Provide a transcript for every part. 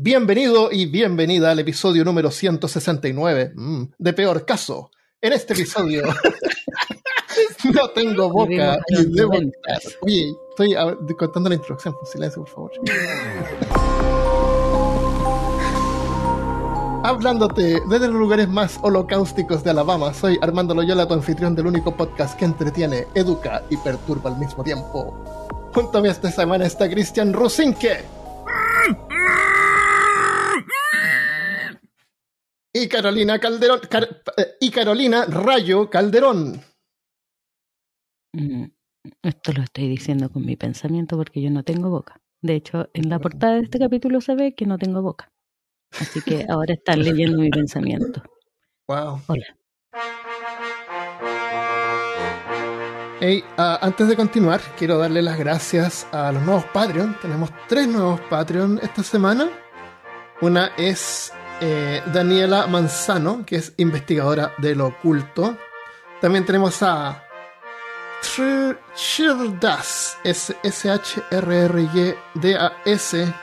Bienvenido y bienvenida al episodio número 169 mm, de Peor Caso. En este episodio no tengo boca y debo estoy contando la introducción, pues, silencio, por favor. Hablándote desde los lugares más holocausticos de Alabama, soy Armando Loyola, tu anfitrión del único podcast que entretiene, educa y perturba al mismo tiempo. Junto a mí esta semana está Cristian Rosinke. y Carolina Calderón eh, y Carolina Rayo Calderón. Mm, esto lo estoy diciendo con mi pensamiento porque yo no tengo boca. De hecho, en la portada de este capítulo se ve que no tengo boca. Así que ahora están leyendo mi pensamiento. Wow. Hola. Hey, ah, antes de continuar, quiero darle las gracias a los nuevos Patreon. Tenemos tres nuevos Patreon esta semana. Una es eh, Daniela Manzano, que es investigadora de lo oculto. También tenemos a Shirdas, S-H-R-R-Y-D-A-S,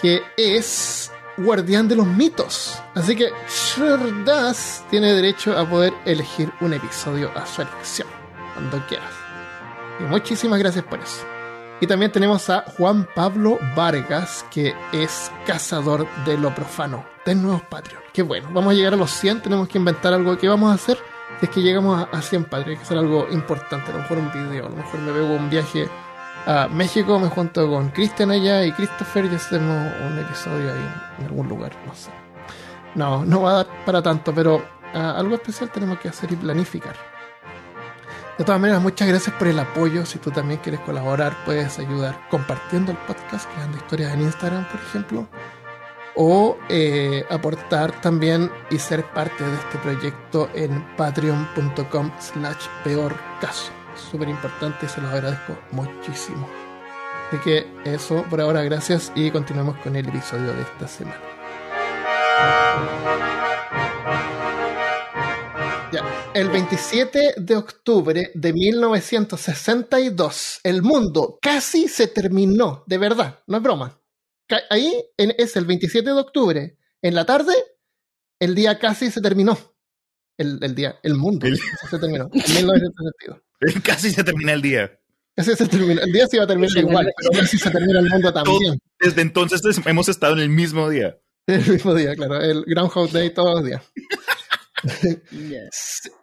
que es guardián de los mitos. Así que Shirdas tiene derecho a poder elegir un episodio a su elección, cuando quieras. Y muchísimas gracias por eso. Y también tenemos a Juan Pablo Vargas, que es cazador de lo profano. de nuevos Patreon. Qué bueno. Vamos a llegar a los 100. Tenemos que inventar algo. ¿Qué vamos a hacer? Si es que llegamos a, 100 Patreon, hay que hacer algo importante. A lo mejor un video. A lo mejor me veo un viaje a México. Me junto con Cristian allá y Christopher y hacemos un episodio ahí en algún lugar. No sé. No, no va a dar para tanto, pero ah, algo especial tenemos que hacer y planificar. De todas maneras, muchas gracias por el apoyo. Si tú también quieres colaborar, puedes ayudar compartiendo el podcast, creando historias en Instagram, por ejemplo. O eh, aportar también y ser parte de este proyecto en patreon.com slash peor caso. Súper importante y se los agradezco muchísimo. Así que eso por ahora, gracias y continuamos con el episodio de esta semana. El 27 de octubre de 1962, el mundo casi se terminó, de verdad, no es broma. Ahí en, es el 27 de octubre, en la tarde, el día casi se terminó. El, día, el mundo se terminó, Casi se termina el día. Casi se terminó, el día se iba a terminar igual, pero casi se termina el mundo también. desde entonces hemos estado en el mismo día. El mismo día, claro, el Groundhog Day todos los días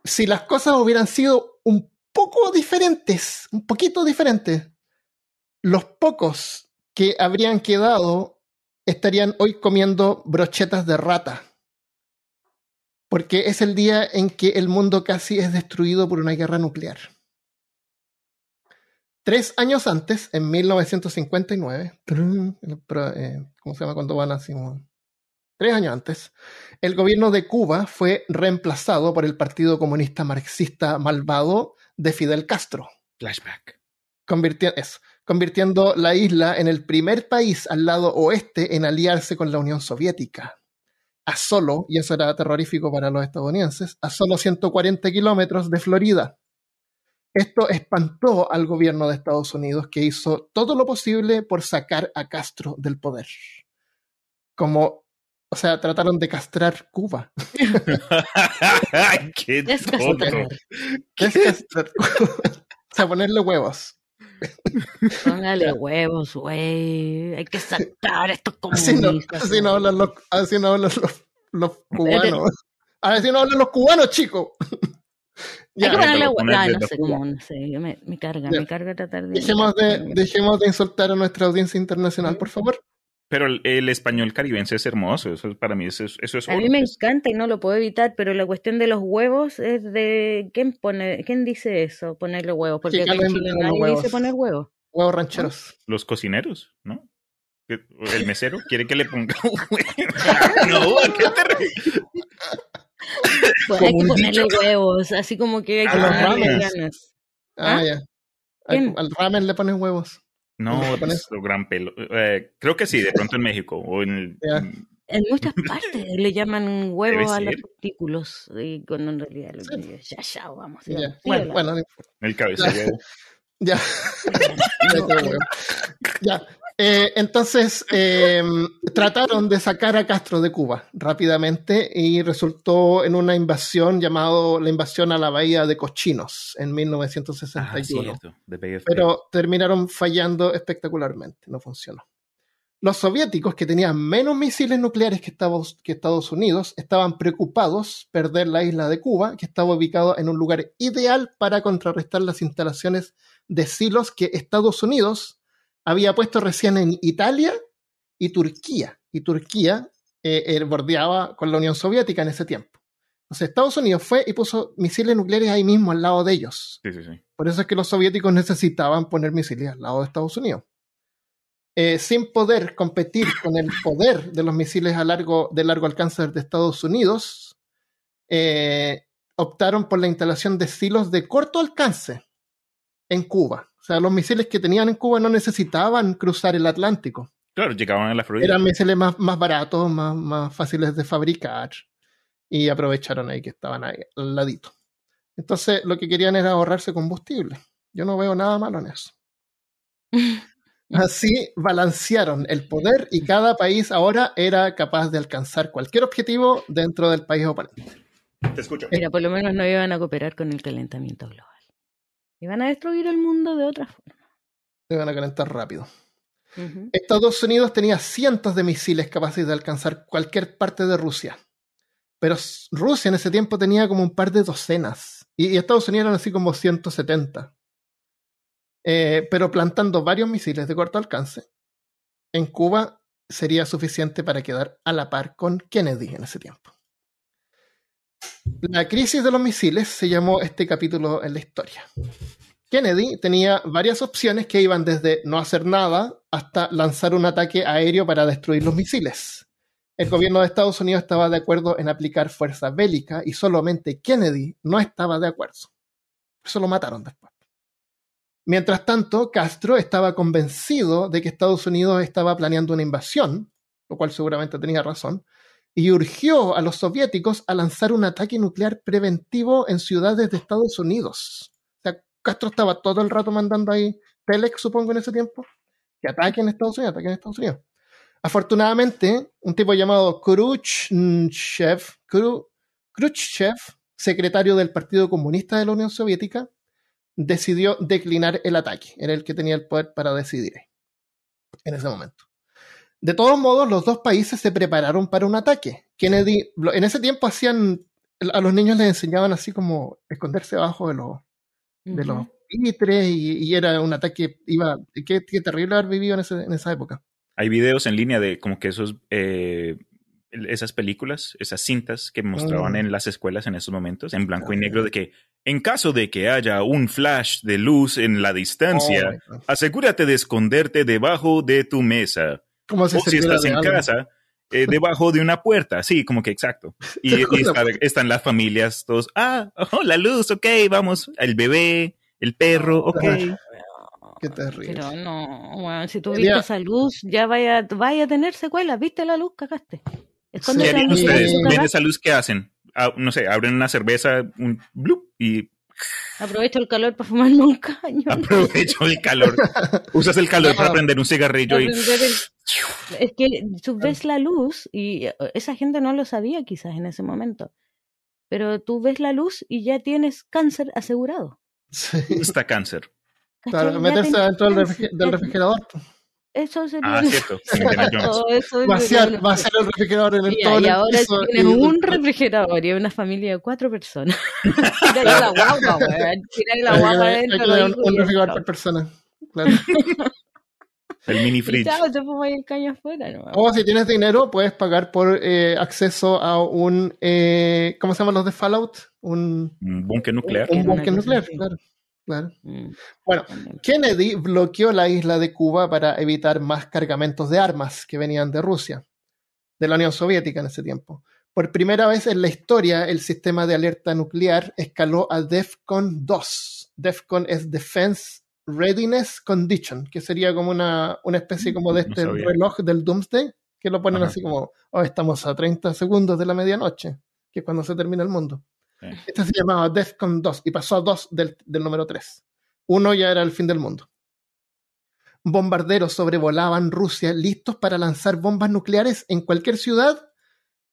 si, las cosas hubieran sido un poco diferentes, un poquito diferentes, los pocos que habrían quedado estarían hoy comiendo brochetas de rata. Porque es el día en que el mundo casi es destruido por una guerra nuclear. Tres años antes, en 1959, eh, ¿cómo se llama cuando van a tres años antes, el gobierno de Cuba fue reemplazado por el Partido Comunista Marxista Malvado de Fidel Castro. Flashback. Convirtiendo, la isla en el primer país al lado oeste en aliarse con la Unión Soviética. A solo, y eso era terrorífico para los estadounidenses, a solo 140 kilómetros de Florida. Esto espantó al gobierno de Estados Unidos, que hizo todo lo posible por sacar a Castro del poder. Como o sea, trataron de castrar Cuba. ¡Qué ¿Qué es castrar Cuba? o sea, ponerle huevos. Póngale huevos, güey. Hay que saltar estos comunistas. Así no, no hablan los, cubanos. no hablan los, no hablan los cubanos, chicos. Ya, Hay que ponerle huevos. No, ah, no sé cómo, no sé. Me, me carga, me carga tratar de... Dejemos de, dejemos de insultar a nuestra audiencia internacional, por favor. Pero el, español caribense es hermoso, eso para mí eso, eso es... A mí me encanta y no lo puedo evitar, pero la cuestión de los huevos es de... ¿Quién, pone, quién dice eso, ponerle huevos? Porque dice poner huevos. Huevos rancheros. Los cocineros, ¿no? El mesero quiere que le ponga huevos. no, qué te pues hay que ponerle huevos, así como que hay que ponerle ganas. Ah, ¿Ah? ya. al ramen le pones huevos. No es pues, gran pelo. Eh, creo que sí, de pronto en México. O en, en muchas partes le llaman huevo a los artículos Y cuando en realidad lo ya, ya, vamos. Bueno, bueno, el Ya. ya. Eh, entonces, eh, trataron de sacar a Castro de Cuba rápidamente y resultó en una invasión llamada la invasión a la bahía de Cochinos en 1961. Ah, Pero terminaron fallando espectacularmente, no funcionó. Los soviéticos, que tenían menos misiles nucleares que Estados, que Estados Unidos, estaban preocupados perder la isla de Cuba, que estaba ubicada en un lugar ideal para contrarrestar las instalaciones de silos que Estados Unidos había puesto recién en Italia y Turquía. Y Turquía eh, eh, bordeaba con la Unión Soviética en ese tiempo. Entonces Estados Unidos fue y puso misiles nucleares ahí mismo, al lado de ellos. Por eso es que los soviéticos necesitaban poner misiles al lado de Estados Unidos. Eh, sin poder competir con el poder de los misiles de largo alcance de Estados Unidos, optaron por la instalación de silos de corto alcance en Cuba. O sea, los misiles que tenían en Cuba no necesitaban cruzar el Atlántico. Claro, llegaban a la Florida. Eran misiles más, más baratos, más, más fáciles de fabricar. Y aprovecharon ahí que estaban al ladito. Entonces, lo que querían era ahorrarse combustible. Yo no veo nada malo en eso. Así balancearon el poder y cada país ahora era capaz de alcanzar cualquier objetivo dentro del país oponente. Te escucho. Mira, por lo menos no iban a cooperar con el calentamiento global. Y van a destruir el mundo de otra forma. Se van a calentar rápido. Estados Unidos tenía cientos de misiles capaces de alcanzar cualquier parte de Rusia. Pero Rusia en ese tiempo tenía como un par de docenas. Y, Estados Unidos eran así como 170. Eh, pero plantando varios misiles de corto alcance en Cuba sería suficiente para quedar a la par con Kennedy en ese tiempo. La crisis de los misiles se llamó este capítulo en la historia. Kennedy tenía varias opciones que iban desde no hacer nada hasta lanzar un ataque aéreo para destruir los misiles. El gobierno de Estados Unidos estaba de acuerdo en aplicar fuerza bélica y solamente Kennedy no estaba de acuerdo. Eso lo mataron después. Mientras tanto, Castro estaba convencido de que Estados Unidos estaba planeando una invasión, lo cual seguramente tenía razón, y urgió a los soviéticos a lanzar un ataque nuclear preventivo en ciudades de Estados Unidos. O sea, Castro estaba todo el rato mandando ahí Telex, supongo, en ese tiempo, que ataquen Estados Unidos, ataquen Estados Unidos. Afortunadamente, un tipo llamado Khrushchev, Khrushchev, secretario del Partido Comunista de la Unión Soviética, decidió declinar el ataque. Era el que tenía el poder para decidir en ese momento. De todos modos, los dos países se prepararon para un ataque. Kennedy, en ese tiempo hacían, a los niños les enseñaban así como esconderse debajo de los, los y, era un ataque, iba, qué, terrible haber vivido en, esa época. Hay videos en línea de como que esos, eh, esas películas, esas cintas que mostraban mm. en las escuelas en esos momentos, en blanco y negro, de que en caso de que haya un flash de luz en la distancia, oh asegúrate de esconderte debajo de tu mesa o si estás en casa, eh, debajo de una puerta, sí, como que exacto. Y, están las familias, todos, ah, oh, la luz, ok, vamos, el bebé, el perro, ok. Qué terrible. Pero no, si tú viste esa luz, ya vaya, vaya a tener secuelas, viste la luz, cagaste. ¿Qué harían ustedes? ¿Ven esa luz qué hacen? Ah, no sé, abren una cerveza, un bloop, y Aprovecho el calor para fumar un caño. Aprovecho el calor. Usas el calor para prender un cigarrillo y... Es que tú ves la luz y eh, esa gente no lo sabía quizás en ese momento. Pero tú ves la luz y ya tienes cáncer asegurado. Sí. Está cáncer. Claro, meterse dentro del, refrigerador. Eso sería. Ah, cierto. eso el vaciar el refrigerador en el todo Y ahora tienes un refrigerador y una familia de cuatro personas. Tirar la guapa, weón. Tirar la guapa Un, refrigerador por persona. Claro. El mini fridge. Chao, pongo el caño afuera. No, o si tienes dinero, puedes pagar por eh, acceso a un. Eh, ¿Cómo se llaman los de Fallout? Un, un búnker nuclear. Un, un nuclear, claro. Mm. Bueno, Kennedy bloqueó la isla de Cuba para evitar más cargamentos de armas que venían de Rusia, de la Unión Soviética en ese tiempo. Por primera vez en la historia, el sistema de alerta nuclear escaló a DEFCON 2. DEFCON es Defense Readiness Condition, que sería como una, una especie como de este reloj del Doomsday, que lo ponen así como, oh, estamos a 30 segundos de la medianoche, que es cuando se termina el mundo. Este se llamaba con 2 y pasó a 2 del, número 3. Uno ya era el fin del mundo. Bombarderos sobrevolaban Rusia listos para lanzar bombas nucleares en cualquier ciudad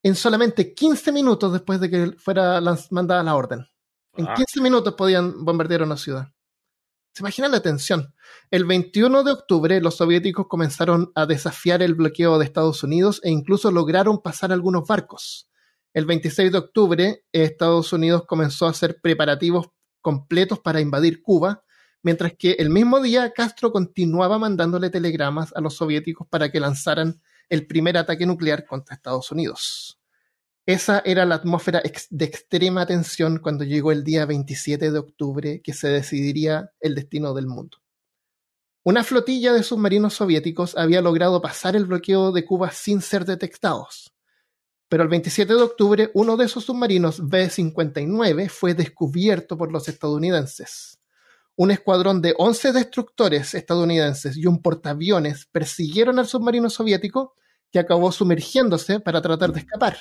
en solamente 15 minutos después de que fuera mandada la orden. En 15 ah. minutos podían bombardear una ciudad. ¿Se imaginan la tensión? El 21 de octubre los soviéticos comenzaron a desafiar el bloqueo de Estados Unidos e incluso lograron pasar algunos barcos. El 26 de octubre, Estados Unidos comenzó a hacer preparativos completos para invadir Cuba, mientras que el mismo día Castro continuaba mandándole telegramas a los soviéticos para que lanzaran el primer ataque nuclear contra Estados Unidos. Esa era la atmósfera de extrema tensión cuando llegó el día 27 de octubre que se decidiría el destino del mundo. Una flotilla de submarinos soviéticos había logrado pasar el bloqueo de Cuba sin ser detectados. Pero el 27 de octubre, uno de esos submarinos B-59 fue descubierto por los estadounidenses. Un escuadrón de 11 destructores estadounidenses y un portaaviones persiguieron al submarino soviético que acabó sumergiéndose para tratar de escapar.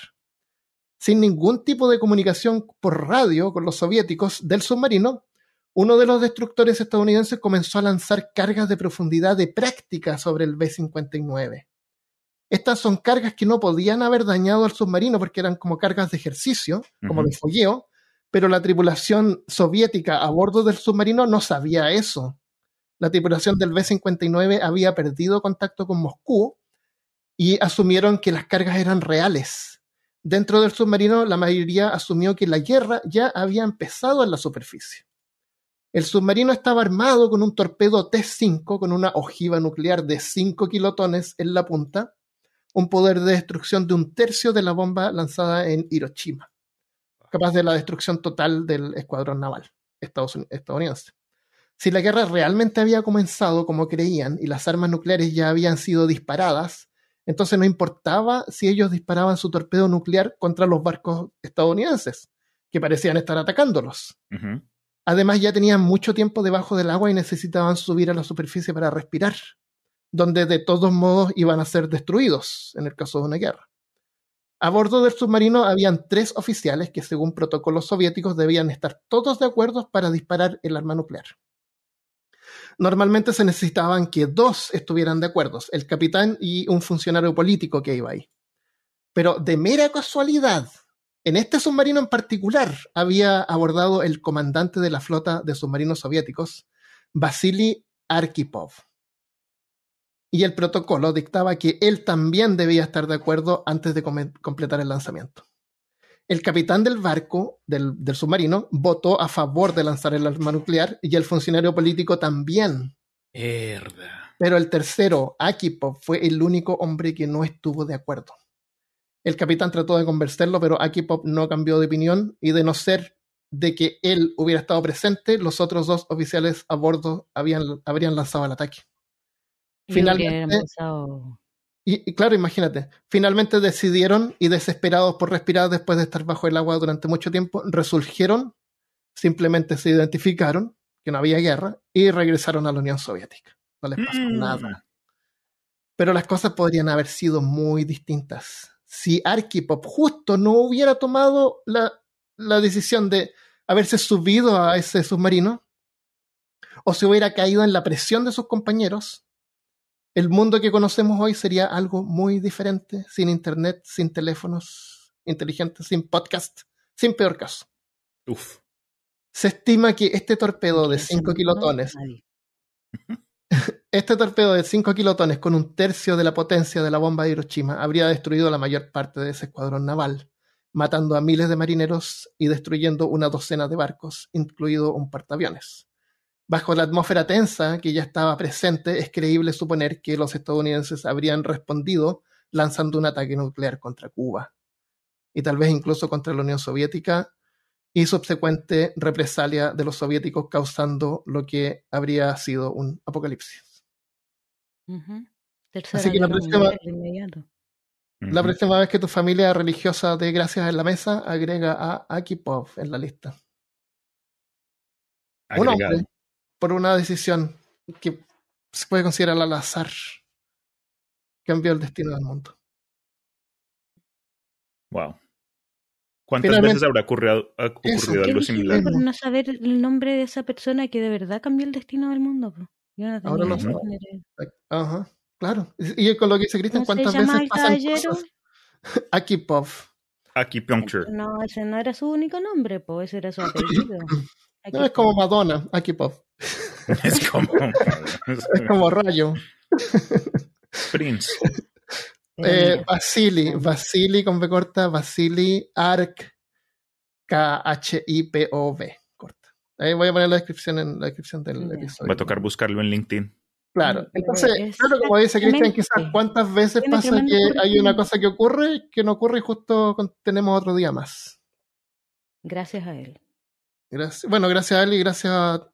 Sin ningún tipo de comunicación por radio con los soviéticos del submarino, uno de los destructores estadounidenses comenzó a lanzar cargas de profundidad de práctica sobre el B-59. Estas son cargas que no podían haber dañado al submarino porque eran como cargas de ejercicio, como los pero la tripulación soviética a bordo del submarino no sabía eso. La tripulación del B-59 había perdido contacto con Moscú y asumieron que las cargas eran reales. Dentro del submarino, la mayoría asumió que la guerra ya había empezado en la superficie. El submarino estaba armado con un torpedo T-5 con una ojiva nuclear de 5 kilotones en la punta un poder de destrucción de un tercio de la bomba lanzada en Hiroshima, capaz de la destrucción total del escuadrón naval estadounidense. Si la guerra realmente había comenzado como creían y las armas nucleares ya habían sido disparadas, entonces no importaba si ellos disparaban su torpedo nuclear contra los barcos estadounidenses, que parecían estar atacándolos. Además, ya tenían mucho tiempo debajo del agua y necesitaban subir a la superficie para respirar donde de todos modos iban a ser destruidos en el caso de una guerra. A bordo del submarino habían tres oficiales que, según protocolos soviéticos, debían estar todos de acuerdo para disparar el arma nuclear. Normalmente se necesitaban que dos estuvieran de acuerdo, el capitán y un funcionario político que iba ahí. Pero de mera casualidad, en este submarino en particular había abordado el comandante de la flota de submarinos soviéticos, Vasily Arkhipov y el protocolo dictaba que él también debía estar de acuerdo antes de completar el lanzamiento. El capitán del barco, del, submarino, votó a favor de lanzar el arma nuclear y el funcionario político también. Pero el tercero, Akipov, fue el único hombre que no estuvo de acuerdo. El capitán trató de convencerlo, pero Akipov no cambió de opinión y de no ser de que él hubiera estado presente, los otros dos oficiales a bordo habían, habrían lanzado el ataque. Finalmente, y, claro, imagínate, finalmente decidieron y desesperados por respirar después de estar bajo el agua durante mucho tiempo, resurgieron, simplemente se identificaron que no había guerra y regresaron a la Unión Soviética. No les pasó mm. nada. Pero las cosas podrían haber sido muy distintas. Si Arkipop justo no hubiera tomado la, la decisión de haberse subido a ese submarino, o se hubiera caído en la presión de sus compañeros, el mundo que conocemos hoy sería algo muy diferente sin internet, sin teléfonos inteligentes, sin podcast, sin peor caso. Uf. Se estima que este torpedo de 5 kilotones, este torpedo de kilotones con un tercio de la potencia de la bomba de Hiroshima habría destruido la mayor parte de ese escuadrón naval, matando a miles de marineros y destruyendo una docena de barcos, incluido un portaaviones. Bajo la atmósfera tensa que ya estaba presente, es creíble suponer que los estadounidenses habrían respondido lanzando un ataque nuclear contra Cuba y tal vez incluso contra la Unión Soviética y subsecuente represalia de los soviéticos causando lo que habría sido un apocalipsis. Así que la próxima, vez que tu familia religiosa dé gracias en la mesa, agrega a Akipov en la lista. Un hombre por una decisión que se puede considerar al azar, cambió el destino del mundo. Wow. ¿Cuántas veces habrá ocurrido, algo similar? Por no saber el nombre de esa persona que de verdad cambió el destino del mundo. Yo no Ahora lo sé. Ajá, claro. Y con lo que dice Cristian, ¿cuántas veces pasan cosas? Akipov. puncture. No, ese no era su único nombre, pues ese era su apellido. No es como Madonna, Akipov. es como. como rayo. Prince. Eh, Vasily, Vasily con B corta, Vasily Ark, K-H-I-P-O-V, corta. Ahí voy a poner la descripción en la descripción del episodio. Va a tocar buscarlo en LinkedIn. Claro, entonces, claro, como dice Cristian, quizás cuántas veces pasa que hay una cosa que ocurre, que no ocurre y justo tenemos otro día más. Gracias a él. bueno, gracias a él y gracias a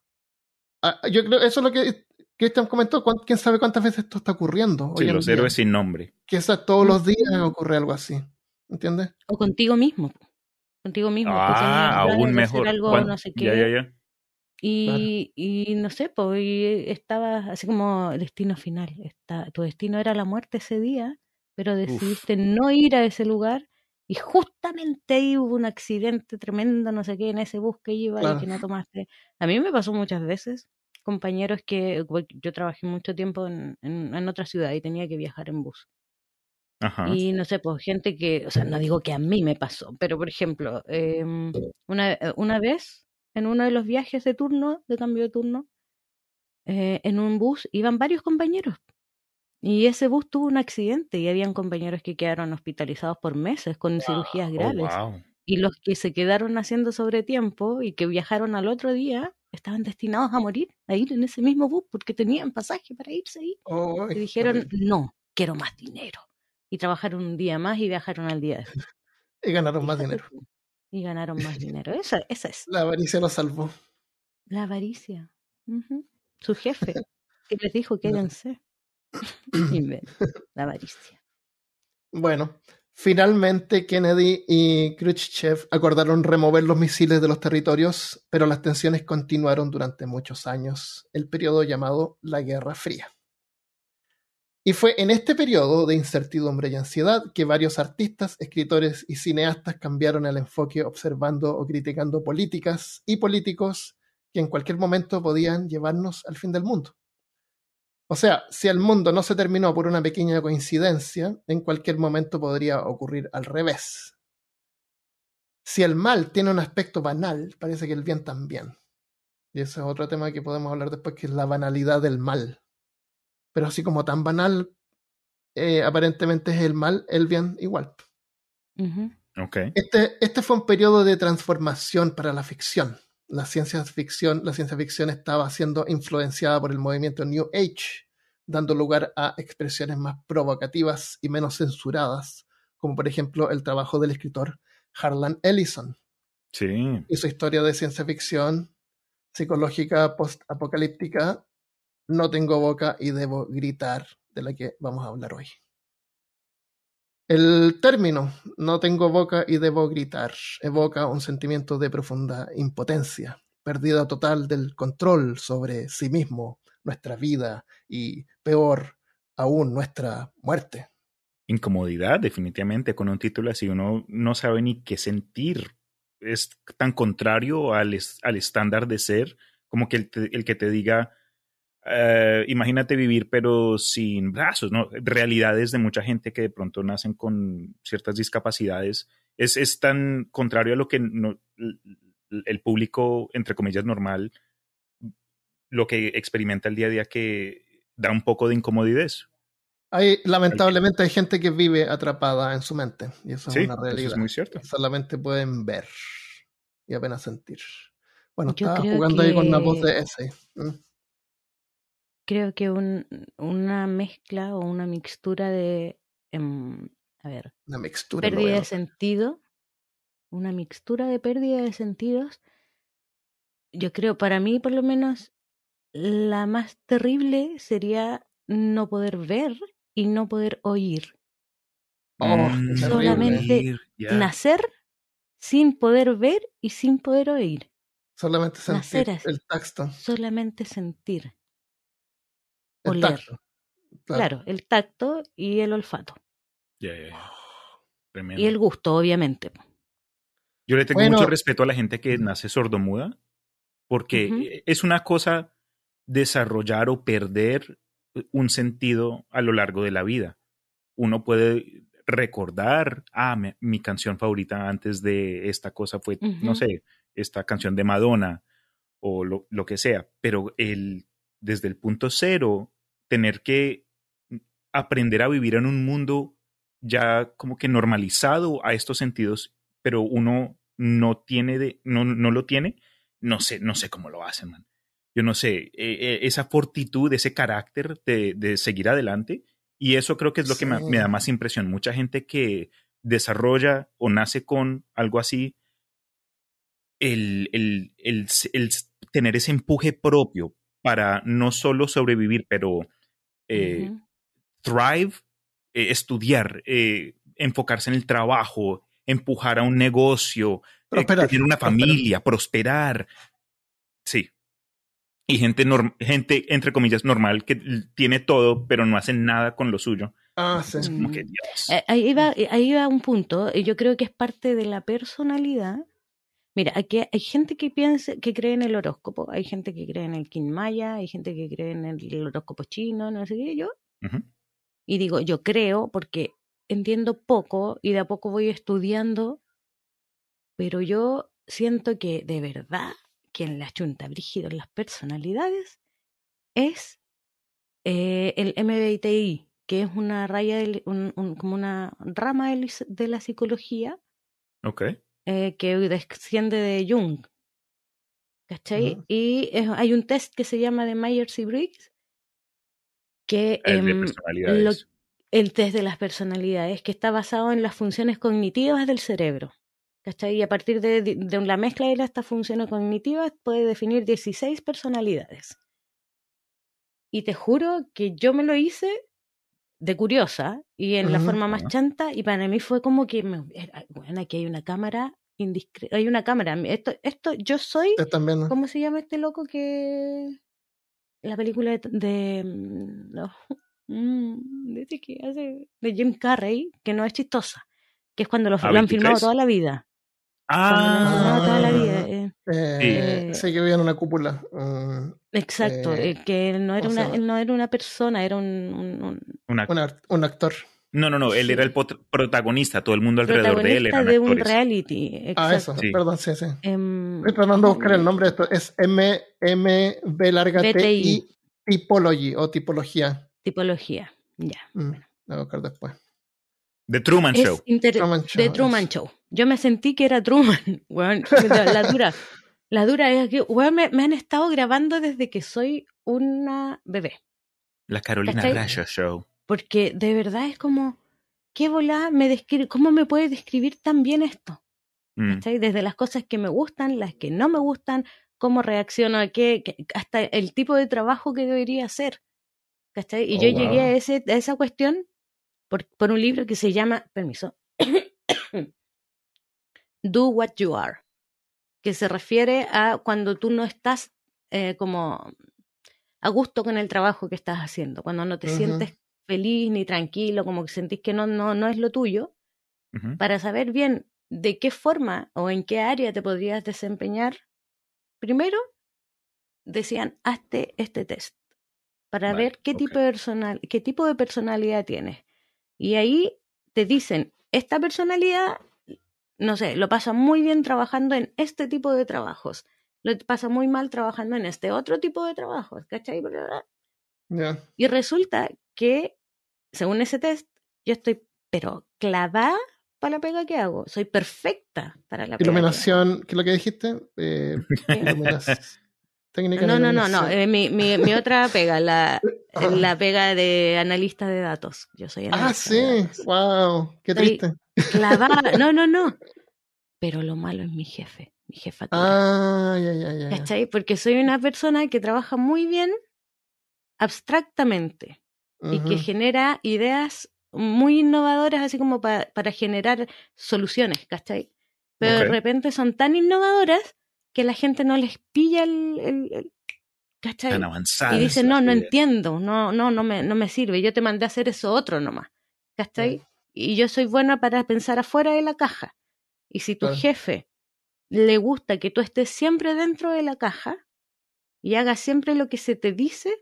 Ah, yo creo, eso es lo que han comentó, quién sabe cuántas veces esto está ocurriendo. Sí, los es sin nombre. Quizás todos los mm. días ocurre algo así, ¿entiendes? O contigo mismo, contigo mismo. Pues, ah, aún mejor. ya, ya, ya. Y, no sé, pues estaba así como destino final. Está, tu destino era la muerte ese día, pero decidiste no ir a ese lugar y justamente ahí hubo un accidente tremendo, no sé qué, en ese bus que iba y que no tomaste. A mí me pasó muchas veces, compañeros, que eh, yo trabajé mucho tiempo en, en, otra ciudad y tenía que viajar en bus. Ajá. Y no sé, pues gente que, o sea, no digo que a mí me pasó, pero por ejemplo, em, una, eh, una vez en uno de los viajes de turno, de cambio de turno, eh, en un bus iban varios compañeros y ese bus tuvo un accidente y habían compañeros que quedaron hospitalizados por meses con cirugías oh, graves. Y los que se quedaron haciendo sobre tiempo y que viajaron al otro día estaban destinados a morir, a ir en ese mismo bus porque tenían pasaje para irse ahí. y dijeron, no, quiero más dinero. Y trabajaron un día más y viajaron al día después. y ganaron más dinero. Y ganaron más dinero. Esa, esa es. La avaricia los salvó. La avaricia. Su jefe, que les dijo, quédense la avaricia. Bueno, finalmente Kennedy y Khrushchev acordaron remover los misiles de los territorios, pero las tensiones continuaron durante muchos años, el periodo llamado la Guerra Fría. Y fue en este periodo de incertidumbre y ansiedad que varios artistas, escritores y cineastas cambiaron el enfoque observando o criticando políticas y políticos que en cualquier momento podían llevarnos al fin del mundo. O sea, si el mundo no se terminó por una pequeña coincidencia, en cualquier momento podría ocurrir al revés. Si el mal tiene un aspecto banal, parece que el bien también. Y ese es otro tema que podemos hablar después, que es la banalidad del mal. Pero así como tan banal eh, aparentemente es el mal, el bien igual. okay. este, este fue un periodo de transformación para la ficción la ciencia ficción, la ciencia ficción estaba siendo influenciada por el movimiento New Age, dando lugar a expresiones más provocativas y menos censuradas, como por ejemplo el trabajo del escritor Harlan Ellison. Y su historia de ciencia ficción psicológica post-apocalíptica, No tengo boca y debo gritar, de la que vamos a hablar hoy. El término "no tengo boca y debo gritar" evoca un sentimiento de profunda impotencia, pérdida total del control sobre sí mismo, nuestra vida y, peor aún, nuestra muerte. Incomodidad, definitivamente, con un título así uno no sabe ni qué sentir. Es tan contrario al, al estándar de ser como que el, el que te diga eh, imagínate vivir pero sin brazos, ¿no? Realidades de mucha gente que de pronto nacen con ciertas discapacidades. Es, es tan contrario a lo que no, el público, entre comillas, normal, lo que experimenta el día a día que da un poco de incomodidad. Hay, lamentablemente hay gente que vive atrapada en su mente y eso es una realidad. es muy cierto. Solamente pueden ver y apenas sentir. Bueno, está estaba jugando ahí con la voz de ese creo que un, una mezcla o una mixtura de, em, a ver, una pérdida de sentido, una mixtura de pérdida de sentidos. Yo creo, para mí por lo menos, la más terrible sería no poder ver y no poder oír. Oh, mm, solamente nacer sin poder ver y sin poder oír. Solamente sentir el Solamente sentir claro. el tacto y el olfato. Oh, y el gusto, obviamente. Yo le tengo mucho respeto a la gente que nace sordomuda, porque e, es una cosa desarrollar o perder un sentido a lo largo de la vida. Uno puede recordar, ah, mi, canción favorita antes de esta cosa fue, no sé, esta canción de Madonna o lo, que sea, pero el, desde el punto cero tener que aprender a vivir en un mundo ya como que normalizado a estos sentidos, pero uno no tiene de, no, lo tiene, no sé, no sé cómo lo hacen, man. Yo no sé, eh, eh, esa fortitud, ese carácter de, seguir adelante, y eso creo que es lo que me, da más impresión. Mucha gente que desarrolla o nace con algo así, el, el, el tener ese empuje propio para no solo sobrevivir, pero eh, thrive, eh, estudiar, eh, enfocarse en el trabajo, empujar a un negocio, tener una familia, prosperar. Sí. Y gente, gente, entre comillas, normal, que tiene todo, pero no hace nada con lo suyo. Ah, sí. Mm. Ahí, va, ahí va un punto. Yo creo que es parte de la personalidad Mira, aquí hay gente que piensa, que cree en el horóscopo, hay gente que cree en el quinmaya, Maya, hay gente que cree en el horóscopo chino, no sé qué, yo. Y digo, yo creo porque entiendo poco y de a poco voy estudiando, pero yo siento que de verdad quien la chunta brígido en las personalidades es eh, el MBTI, que es una raya, un, un, como una rama de, la psicología. Okay eh, que desciende de Jung. ¿Cachai? Y hay un test que se llama de Myers y Briggs, que em, el, test de las personalidades, que está basado en las funciones cognitivas del cerebro. ¿Cachai? Y a partir de, de la mezcla de estas funciones cognitivas puede definir 16 personalidades. Y te juro que yo me lo hice de curiosa y en la forma más chanta y para mí fue como que me, bueno aquí hay una cámara indiscreta hay una cámara esto esto yo soy cómo se llama este loco que la película de, de mm, mm, de, Jim Carrey que no es chistosa que es cuando ah, lo han filmado toda la vida Ah, toda la vida. Eh. Eh, en una cúpula. Mm, exacto, eh, que él no, era una, él no era una persona, era un, un, un... actor. No, no, no, él era el protagonista, todo el mundo alrededor de él. era de un reality. Ah, eso, perdón, sí, sí. Estoy tratando de buscar el nombre de esto. Es M, M, B larga T, Tipology o tipología. Tipología, ya. Mm, voy a buscar después. The Truman, Show. The Truman Show. Yo me sentí que era Truman, La dura, la dura es que, me, han estado grabando desde que soy una bebé. La Carolina Gracia Show. Porque de verdad es como, qué volá, me describe, ¿cómo me puede describir tan bien esto? Mm. Desde las cosas que me gustan, las que no me gustan, cómo reacciono a qué, hasta el tipo de trabajo que debería hacer. Y oh, yo llegué a, ese, a esa cuestión por, un libro que se llama, permiso, Do What You Are, que se refiere a cuando tú no estás eh, como a gusto con el trabajo que estás haciendo, cuando no te sientes feliz ni tranquilo, como que sentís que no, no, es lo tuyo, para saber bien de qué forma o en qué área te podrías desempeñar, primero decían, hazte este test para ver qué, tipo de personal, qué tipo de personalidad tienes. Y ahí te dicen, esta personalidad, no sé, lo pasa muy bien trabajando en este tipo de trabajos, lo pasa muy mal trabajando en este otro tipo de trabajos, ¿cachai? Y resulta que, según ese test, yo estoy, pero clavada para la pega que hago, soy perfecta para la pega. ¿qué es lo que dijiste? Eh, no, no, no, no. Eh, mi, mi, mi, otra pega, la la pega de analista de datos. Yo soy ah, analista. Ah, sí, wow, qué triste. Clavada. No, no, no. Pero lo malo es mi jefe, mi jefa. Ah, ya, ya, ya. ¿Cachai? Porque soy una persona que trabaja muy bien abstractamente y que genera ideas muy innovadoras, así como para generar soluciones, ¿cachai? Pero de repente son tan innovadoras que la gente no les pilla el, ¿Cachai? Y dice, no, no entiendo, no, no, no me, no me sirve, yo te mandé a hacer eso otro nomás. ¿Cachai? Y yo soy buena para pensar afuera de la caja. Y si tu jefe le gusta que tú estés siempre dentro de la caja y hagas siempre lo que se te dice,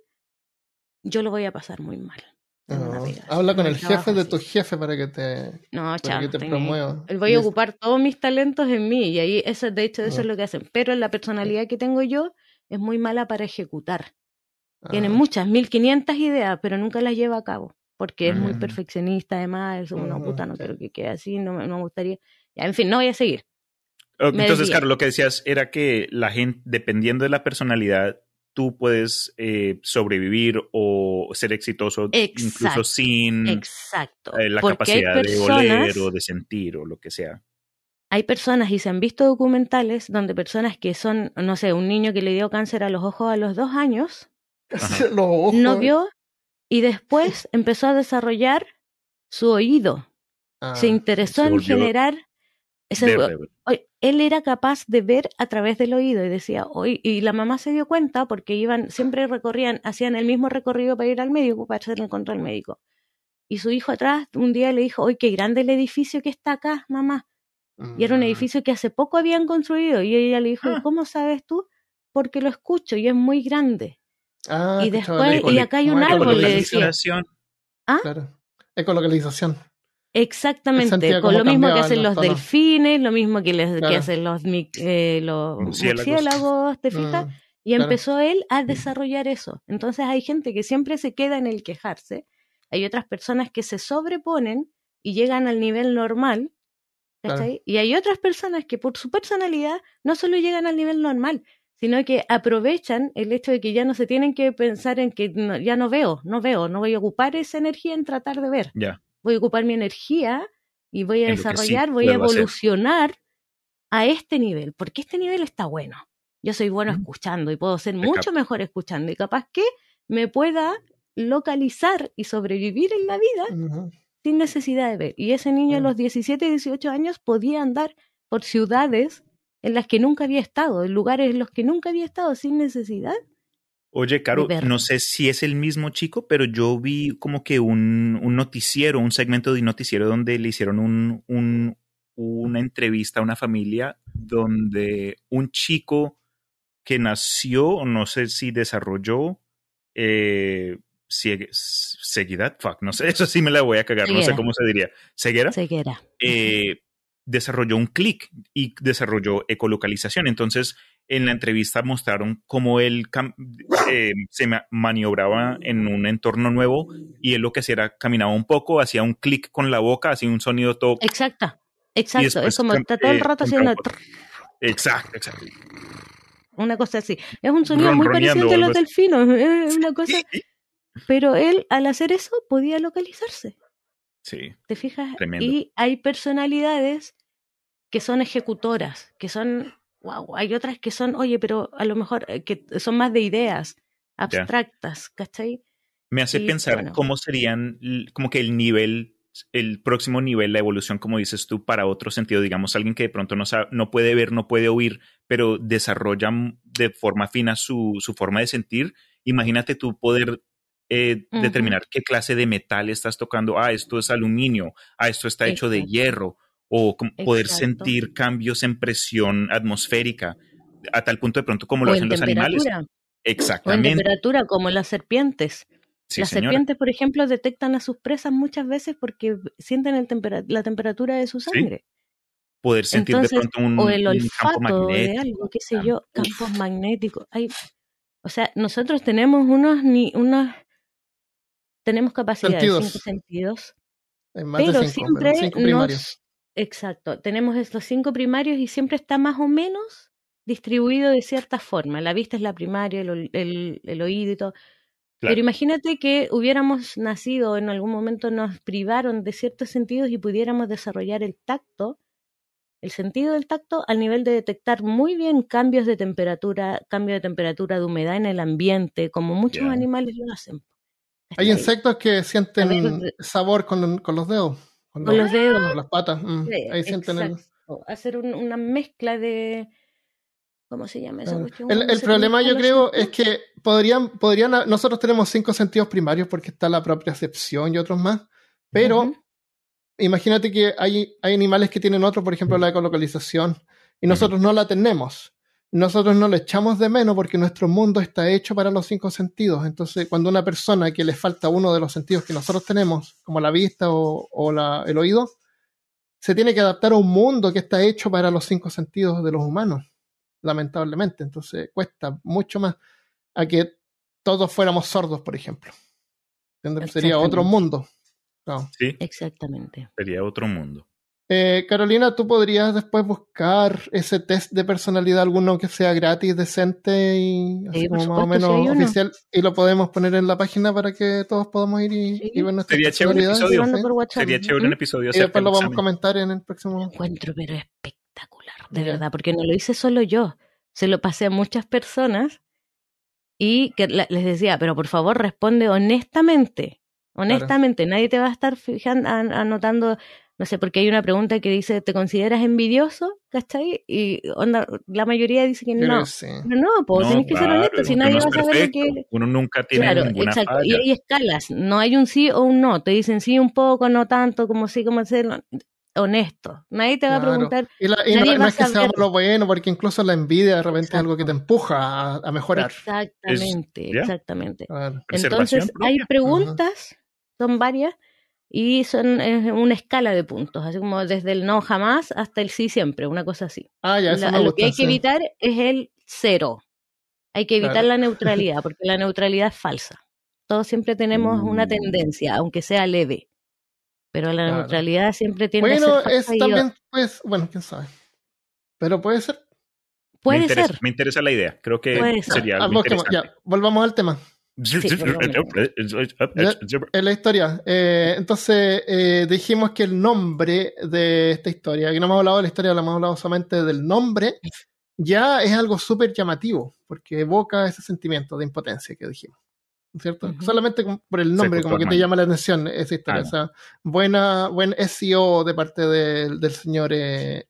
yo lo voy a pasar muy mal. habla con el jefe de tu jefe para que te, no, chao, Voy a ocupar todos mis talentos en mí y ahí eso, de hecho eso ah. es lo que hacen. Pero la eh. personalidad que tengo yo es muy mala para ejecutar. Tiene ah. muchas, 1500 ideas, pero nunca las lleva a cabo, porque es muy mm. perfeccionista, además, es una mm. puta, no quiero que quede así, no, me gustaría. en fin, no voy a seguir. Entonces, claro, lo que decías era que la gente, dependiendo de la personalidad, tú puedes eh, sobrevivir o ser exitoso incluso sin exacto. Eh, la capacidad de oler o de sentir o lo que sea hay personas y se han visto documentales donde personas que son, no sé, un niño que le dio cáncer a los ojos a los dos años, no vio y después empezó a desarrollar su oído. se ah. interesó en generar... Ese, él era capaz de ver a través del oído y decía, hoy, y la mamá se dio cuenta porque iban, siempre recorrían, hacían el mismo recorrido para ir al médico, para hacer el control médico. Y su hijo atrás un día le dijo, hoy qué grande el edificio que está acá, mamá y era un mm. edificio que hace poco habían construido. Y ella le dijo, ah. ¿cómo sabes tú? Porque lo escucho y es muy grande. Ah, y después, y acá hay un árbol, le ¿Ah? Ecolocalización. Exactamente, con lo mismo que hacen los, delfines, lo mismo que, les, hacen los, eh, murciélagos, mm, y empezó él a mm. desarrollar eso. Entonces hay gente que siempre se queda en el quejarse, hay otras personas que se sobreponen y llegan al nivel normal, y hay otras personas que por su personalidad no solo llegan al nivel normal, sino que aprovechan el hecho de que ya no se tienen que pensar en que ya no veo, no veo, no voy a ocupar esa energía en tratar de ver. Voy a ocupar mi energía y voy a desarrollar, voy a evolucionar a, este nivel, porque este nivel está bueno. Yo soy bueno escuchando y puedo ser mucho mejor escuchando y capaz que me pueda localizar y sobrevivir en la vida sin necesidad de ver. Y ese niño a los 17, 18 años podía andar por ciudades en las que nunca había estado, en lugares en los que nunca había estado sin necesidad. Oye, Caro, no sé si es el mismo chico, pero yo vi como que un, un noticiero, un segmento de noticiero donde le hicieron un, un, una entrevista a una familia donde un chico que nació, no sé si desarrolló, eh, seguidad, fuck, no sé, eso sí me la voy a cagar, no sé cómo se diría, ceguera, ceguera. Eh, desarrolló un clic y desarrolló ecolocalización. Entonces, en la entrevista mostraron cómo él eh, se maniobraba en un entorno nuevo y él lo que hacía era caminaba un poco, hacía un clic con la boca, hacía un sonido todo. Exacto, exacto. es como está todo el eh, rato haciendo. Exacto, exacto. Una cosa así. Es un sonido muy parecido a los delfinos. Es una cosa. Pero él, al hacer eso, podía localizarse. Sí. ¿Te fijas? Y hay personalidades que son ejecutoras, que son, wow, hay otras que son, oye, pero a lo mejor eh, que son más de ideas abstractas, ¿cachai? Me hace pensar cómo serían, como que el nivel, el próximo nivel, la evolución, como dices tú, para otro sentido, digamos, alguien que de pronto no, sabe, no puede ver, no puede oír, pero desarrolla de forma fina su, su forma de sentir. Imagínate tú poder eh, determinar qué clase de metal estás tocando. Ah, esto es aluminio, ah, esto está hecho de hierro, o poder sentir cambios en presión atmosférica, a tal punto de pronto como lo hacen los animales. Exactamente. O en temperatura, como las serpientes. las serpientes, por ejemplo, detectan a sus presas muchas veces porque sienten el la temperatura de su sangre. Poder sentir de pronto un, olfato de algo, qué sé yo, campos magnéticos. o sea, nosotros tenemos unos, ni, unas tenemos capacidad de cinco sentidos, pero siempre exacto, tenemos estos cinco primarios y siempre está más o menos distribuido de cierta forma. La vista es la primaria, el, el, oído y todo. Pero imagínate que hubiéramos nacido en algún momento, nos privaron de ciertos sentidos y pudiéramos desarrollar el tacto, el sentido del tacto, al nivel de detectar muy bien cambios de temperatura, cambio de temperatura, de humedad en el ambiente, como muchos animales lo hacen. Hay insectos que sienten sabor con, los dedos. Con, las patas. Mm, ahí sienten Hacer una mezcla de... ¿Cómo se llama esa ah, cuestión? El, problema yo creo es que podrían, podrían, nosotros tenemos cinco sentidos primarios porque está la propia acepción y otros más, pero imagínate que hay, animales que tienen otro, por ejemplo, la ecolocalización, y nosotros no la tenemos nosotros no lo echamos de menos porque nuestro mundo está hecho para los cinco sentidos. Entonces, cuando una persona que le falta uno de los sentidos que nosotros tenemos, como la vista o, el oído, se tiene que adaptar a un mundo que está hecho para los cinco sentidos de los humanos, lamentablemente. Entonces, cuesta mucho más a que todos fuéramos sordos, por ejemplo. Sería otro mundo. Sí. Exactamente. Sería otro mundo. Eh, Carolina, tú podrías después buscar ese test de personalidad, alguno que sea gratis, decente y más o menos oficial, y lo podemos poner en la página para que todos podamos ir y, sí. ver nuestra Sería chévere un episodio. Sería chévere un episodio. Y después lo vamos a comentar en el próximo. encuentro, pero espectacular, de verdad, porque no lo hice solo yo, se lo pasé a muchas personas y que les decía, pero por favor responde honestamente. Honestamente, nadie te va a estar fijando, anotando no sé, porque hay una pregunta que dice, ¿te consideras envidioso? ¿Cachai? Y la mayoría dice que no. no, pues que ser honesto, si nadie va a saber que... Uno nunca tiene ninguna exacto. Y hay escalas, no hay un sí o un no, te dicen sí un poco, no tanto, como sí, como hacerlo honesto. Nadie te va a preguntar. Y, no, es que lo bueno, porque incluso la envidia de repente es algo que te empuja a, mejorar. Exactamente, exactamente. Entonces, hay preguntas, son varias, y son una escala de puntos, así como desde el no jamás hasta el sí siempre, una cosa así. Ah, lo que hay que evitar es el cero. Hay que evitar la neutralidad, porque la neutralidad es falsa. Todos siempre tenemos una mm. tendencia, aunque sea leve. Pero la neutralidad siempre tiene bueno, es también, pues, bueno, quién sabe. Pero puede ser. Puede me interesa, ser. Me interesa la idea. Creo que sería ah, algo volvamos al tema en la historia. Eh, entonces, eh, dijimos que el nombre de esta historia, que no hemos hablado de la historia, hemos hablado solamente del nombre, ya es algo súper llamativo, porque evoca ese sentimiento de impotencia que dijimos. ¿Cierto? Solamente por el nombre, como que te llama la atención esa historia. Ah, o buena, buen SEO de parte del señor eh,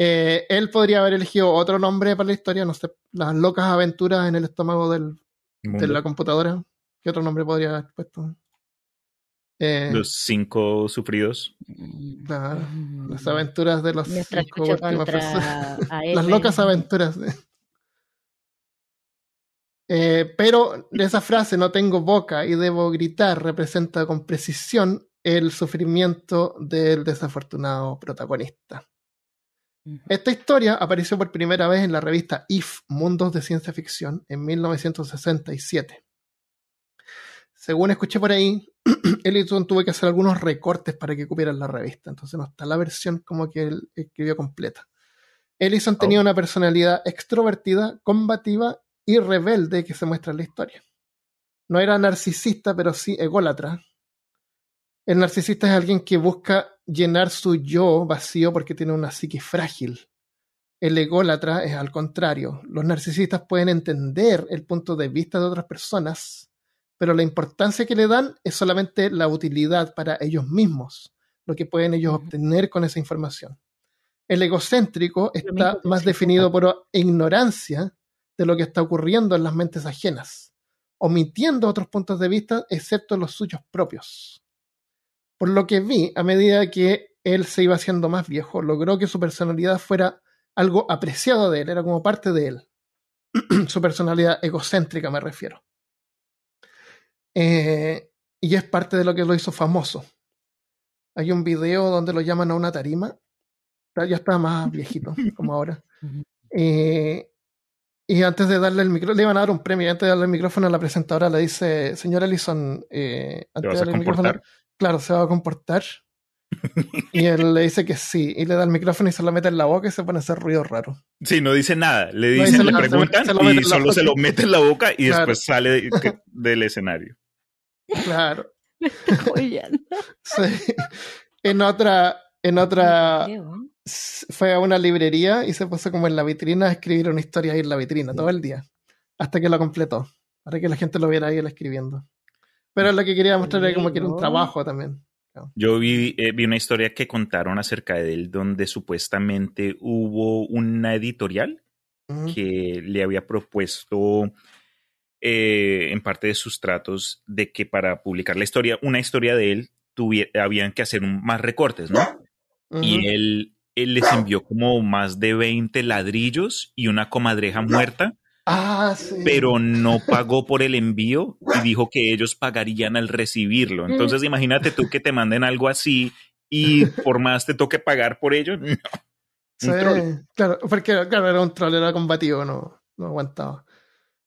eh, él podría haber elegido otro nombre para la historia, no sé, las locas aventuras en el estómago de la computadora. ¿Qué otro nombre podría haber puesto? Eh, los cinco sufridos. las aventuras de los cinco las locas aventuras. Eh, pero esa frase, no tengo boca y debo gritar, representa con precisión el sufrimiento del desafortunado protagonista. Esta historia apareció por primera vez en la revista If, Mundos de Ciencia Ficción, en 1967. Según escuché por ahí, Ellison tuvo que hacer algunos recortes para que cupieran la revista, entonces no está la versión como que él escribió completa. Ellison tenía oh. una personalidad extrovertida, combativa y rebelde que se muestra en la historia. No era narcisista, pero sí ególatra, el narcisista es alguien que busca llenar su yo vacío porque tiene una psique frágil. El ególatra es al contrario. Los narcisistas pueden entender el punto de vista de otras personas, pero la importancia que le dan es solamente la utilidad para ellos mismos, lo que pueden ellos obtener con esa información. El egocéntrico está más definido por ignorancia de lo que está ocurriendo en las mentes ajenas, omitiendo otros puntos de vista excepto los suyos propios. Por lo que vi, a medida que él se iba haciendo más viejo, logró que su personalidad fuera algo apreciado de él, era como parte de él. su personalidad egocéntrica me refiero. Eh, y es parte de lo que lo hizo famoso. Hay un video donde lo llaman a una tarima. Ah, ya está más viejito, como ahora. Eh, y antes de darle el micrófono, le iban a dar un premio. antes de darle el micrófono a la presentadora, le dice: Señora Ellison, eh, antes de darle el micrófono, claro, se va a comportar. y él le dice que sí, y le da el micrófono y se lo mete en la boca y se pone a hacer ruido raro. Sí, no dice nada, le dicen, le y solo se lo mete en la boca y después sale del escenario. Claro. Me sí. En otra, en otra fue a una librería y se puso como en la vitrina a escribir una historia ahí en la vitrina todo el día, hasta que la completó, para que la gente lo viera ahí él escribiendo. Pero lo que quería mostrar era como que era un trabajo también. Yo vi, eh, vi, una historia que contaron acerca de él donde supuestamente hubo una editorial que le había propuesto eh, en parte de sus tratos de que para publicar la historia, una historia de él, habían que hacer más recortes, ¿no? Y él, él les envió como más de 20 ladrillos y una comadreja muerta Ah, pero no pagó por el envío y dijo que ellos pagarían al recibirlo. Mm. Entonces, imagínate tú que te manden algo así y por más te toque pagar por ellos No. claro, porque claro, era un troll, era combativo, no, no aguantaba.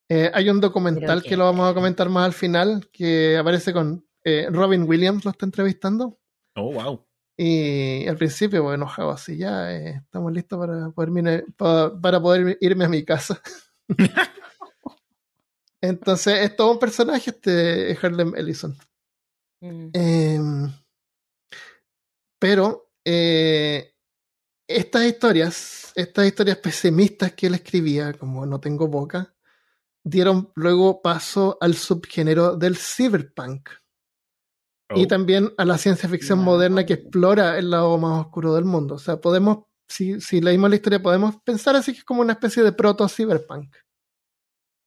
Eh, hay un documental que... lo vamos a comentar más al final, que aparece con eh, Robin Williams, lo está entrevistando. Oh, wow. Y al principio, bueno, enojado así, ya eh, estamos listos para poder, para poder irme a mi casa. Entonces, es todo un personaje este Harlem Ellison. Mm. Em, pero eh, estas historias, estas historias pesimistas que él escribía, como No tengo boca, dieron luego paso al subgénero del cyberpunk. Y oh. también a la ciencia ficción moderna que explora el lado más oscuro del mundo. O sea, podemos si, leímos la historia, podemos pensar así que es como una especie de proto-cyberpunk.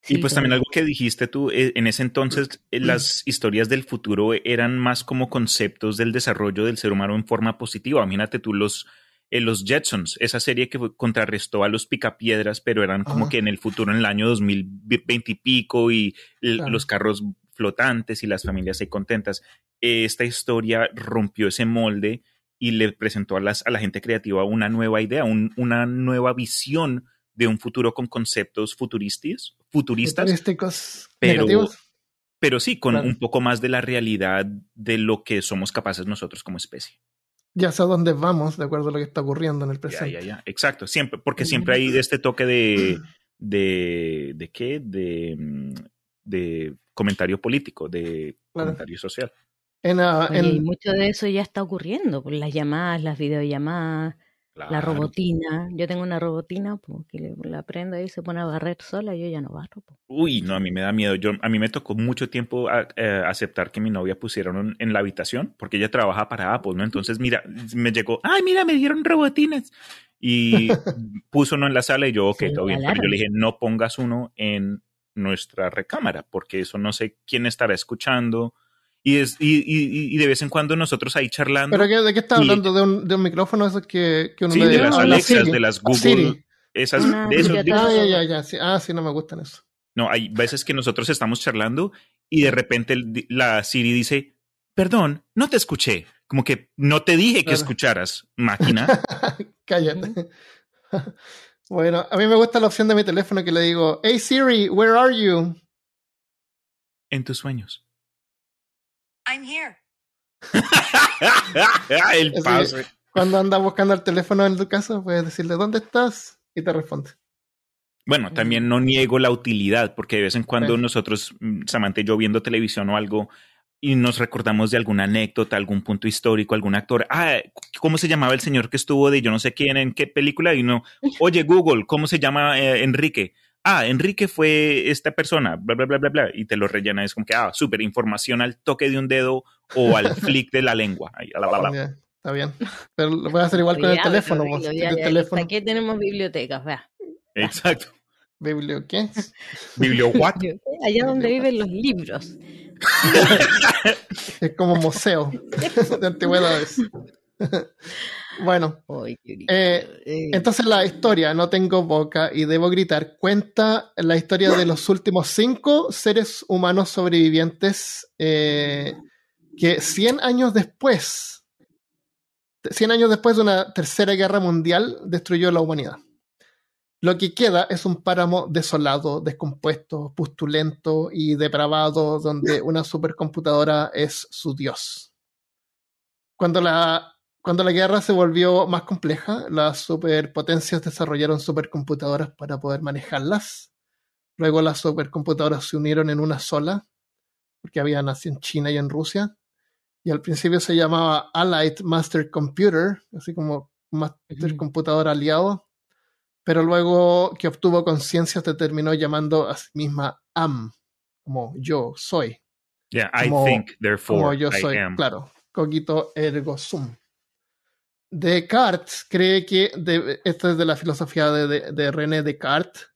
y pues también algo que dijiste tú, eh, en ese entonces eh, las historias del futuro eran más como conceptos del desarrollo del ser humano en forma positiva. Imagínate tú los, eh, los Jetsons, esa serie que contrarrestó a los Picapiedras, pero eran como que en el futuro, en el año 2020 y pico, y los carros flotantes y las familias ahí contentas. esta historia rompió ese molde y le presentó a, las, a la gente creativa una nueva idea, una nueva visión de un futuro con conceptos futuristas, futuristas pero, pero sí, con un poco más de la realidad de lo que somos capaces nosotros como especie. Ya sé a dónde vamos, de acuerdo a lo que está ocurriendo en el presente. Ya, ya, ya. Exacto, siempre, porque siempre hay este toque de, de, de qué, de, mm, comentario político, de comentario social. Ah, y mucho de eso ya está ocurriendo, pues, las llamadas, las videollamadas, la robotina. Yo tengo una robotina pues, que la prendo y se pone a barrer sola, y yo ya no barro. Pues. Uy, no, a mí me da miedo. Yo, a mí me tocó mucho tiempo ah, eh, aceptar que mi novia uno en la habitación, porque ella trabaja para Apple, ¿no? Entonces, mira, me llegó, ay, mira, me dieron robotinas y puso uno en la sala y yo, ok, todo bien. yo le dije, no pongas uno en nuestra recámara, porque eso no sé quién estará escuchando, y, y, y, y, de vez en cuando nosotros ahí charlando. ¿Pero de qué estás hablando? ¿De un, ¿De un, micrófono que, Sí, de las ah, Alexas, de las ah, Google. Esas, ah, de esos, Sí. no me gustan eso. No, hay veces que nosotros estamos charlando y de repente la Siri dice, perdón, no te escuché. Como que no te dije que escucharas, máquina. Cállate. bueno, a mí me gusta la opción de mi teléfono que le digo, hey Siri, where are you? En tus sueños. I'm here. el paso. Cuando anda buscando el teléfono en tu casa, puedes decirle, ¿dónde estás? Y te responde. Bueno, también no niego la utilidad, porque de vez en cuando nosotros, mm, Samantha y yo viendo televisión o algo, y nos recordamos de alguna anécdota, algún punto histórico, algún actor. Ah, ¿cómo se llamaba el señor que estuvo de yo no sé quién, en qué película? Y no. oye Google, ¿cómo se llama eh, Enrique? ah, Enrique fue esta persona, bla, bla, bla, bla, bla, y te lo rellena. Es como que, ah, súper información al toque de un dedo o al flick de la lengua. Ahí, la, oh, Está bien. Pero lo voy a hacer igual con el teléfono. Vos, teléfono. Aquí tenemos bibliotecas, vea. Exacto. ¿Biblio qué? ¿Biblio what? Allá donde viven los libros. es como museo de antigüedades. Bueno, eh, eh. entonces la historia, no tengo boca y debo gritar, cuenta la historia de los últimos cinco seres humanos sobrevivientes eh, que 100 años después, 100 años después de una tercera guerra mundial, destruyó la humanidad. Lo que queda es un páramo desolado, descompuesto, pustulento y depravado, donde una supercomputadora es su dios. Cuando la cuando la guerra se volvió más compleja, las superpotencias desarrollaron supercomputadoras para poder manejarlas. Luego las supercomputadoras se unieron en una sola, porque había nacido en China y en Rusia. Y al principio se llamaba Allied Master Computer, así como Master mm. Computador Aliado. Pero luego que obtuvo conciencia, se terminó llamando a sí misma AM, como yo soy. Yeah, I think, therefore. yo soy, claro. Coquito ergo sum. Descartes cree que, de, esto es de la filosofía de, René Descartes,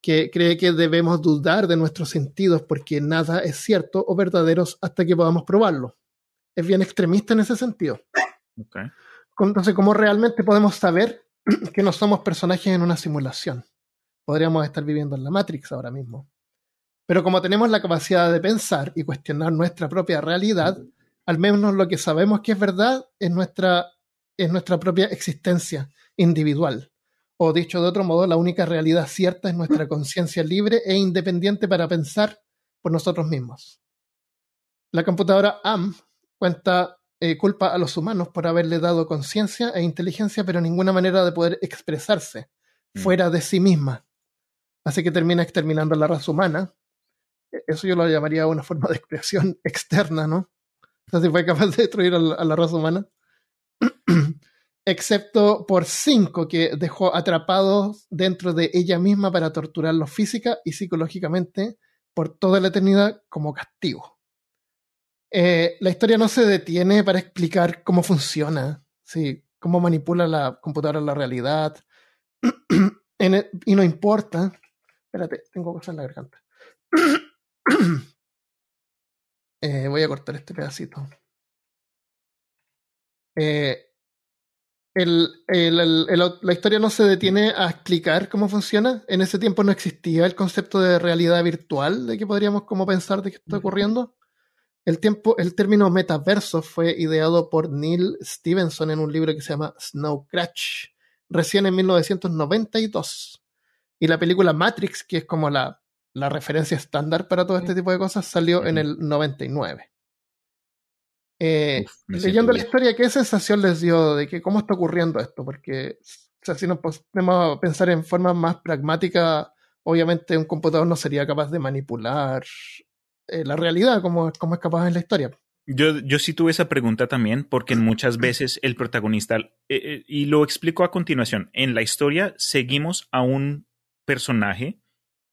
que cree que debemos dudar de nuestros sentidos porque nada es cierto o verdadero hasta que podamos probarlo. Es bien extremista en ese sentido. Entonces, ¿cómo realmente podemos saber que no somos personajes en una simulación? Podríamos estar viviendo en la Matrix ahora mismo. Pero como tenemos la capacidad de pensar y cuestionar nuestra propia realidad, al menos lo que sabemos que es verdad es nuestra es nuestra propia existencia individual. O dicho de otro modo, la única realidad cierta es nuestra conciencia libre e independiente para pensar por nosotros mismos. La computadora AM cuenta eh, culpa a los humanos por haberle dado conciencia e inteligencia, pero ninguna manera de poder expresarse mm. fuera de sí misma. Así que termina exterminando a la raza humana. E-, eso yo lo llamaría una forma de expresión externa, ¿no? O si fue capaz de destruir a la raza humana. excepto por cinco que dejó atrapados dentro de ella misma para torturarlos física y psicológicamente por toda la eternidad como castigo. Eh, la historia no se detiene para explicar cómo funciona, ¿sí? cómo manipula la computadora la realidad, y no importa. Espérate, tengo cosas en la garganta. Eh, voy a cortar este pedacito. Eh, la historia no se detiene a explicar cómo funciona. En ese tiempo no existía el concepto de realidad virtual, de que podríamos como pensar de qué está ocurriendo. El, tiempo, el término metaverso fue ideado por Neil Stevenson en un libro que se llama Snow Crash, recién en 1992. Y la película Matrix, que es como la, la referencia estándar para todo este tipo de cosas, salió en el 99. Eh, leyendo la historia, ¿qué sensación les dio de que cómo está ocurriendo esto? Porque o si nos podemos pensar en forma más pragmática, obviamente un computador no sería capaz de manipular eh, la realidad como, como es capaz en la historia. Yo, sí tuve esa pregunta también, porque muchas veces el protagonista, eh, y lo explico a continuación, en la historia seguimos a un personaje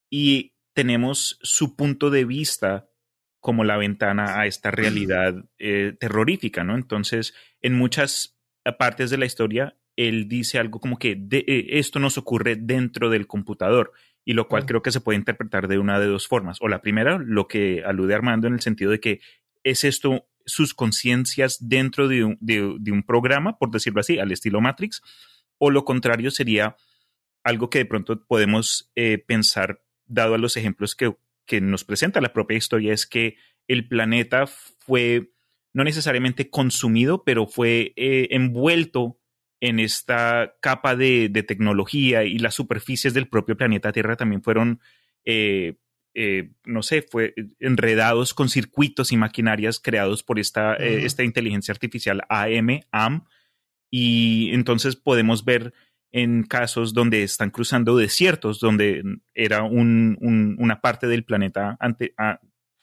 y tenemos su punto de vista como la ventana a esta realidad eh, terrorífica, ¿no? Entonces, en muchas partes de la historia, él dice algo como que eh, esto nos ocurre dentro del computador, y lo cual creo que se puede interpretar de una de dos formas. O la primera, lo que alude Armando en el sentido de que es esto sus conciencias dentro de un, programa, por decirlo así, al estilo Matrix, o lo contrario sería algo que de pronto podemos eh, pensar, dado a los ejemplos que que nos presenta la propia historia es que el planeta fue no necesariamente consumido, pero fue eh, envuelto en esta capa de, tecnología y las superficies del propio planeta Tierra también fueron, eh, eh, no sé, fue enredados con circuitos y maquinarias creados por esta, esta inteligencia artificial AM, AM, y entonces podemos ver en casos donde están cruzando desiertos, donde era un, una parte del planeta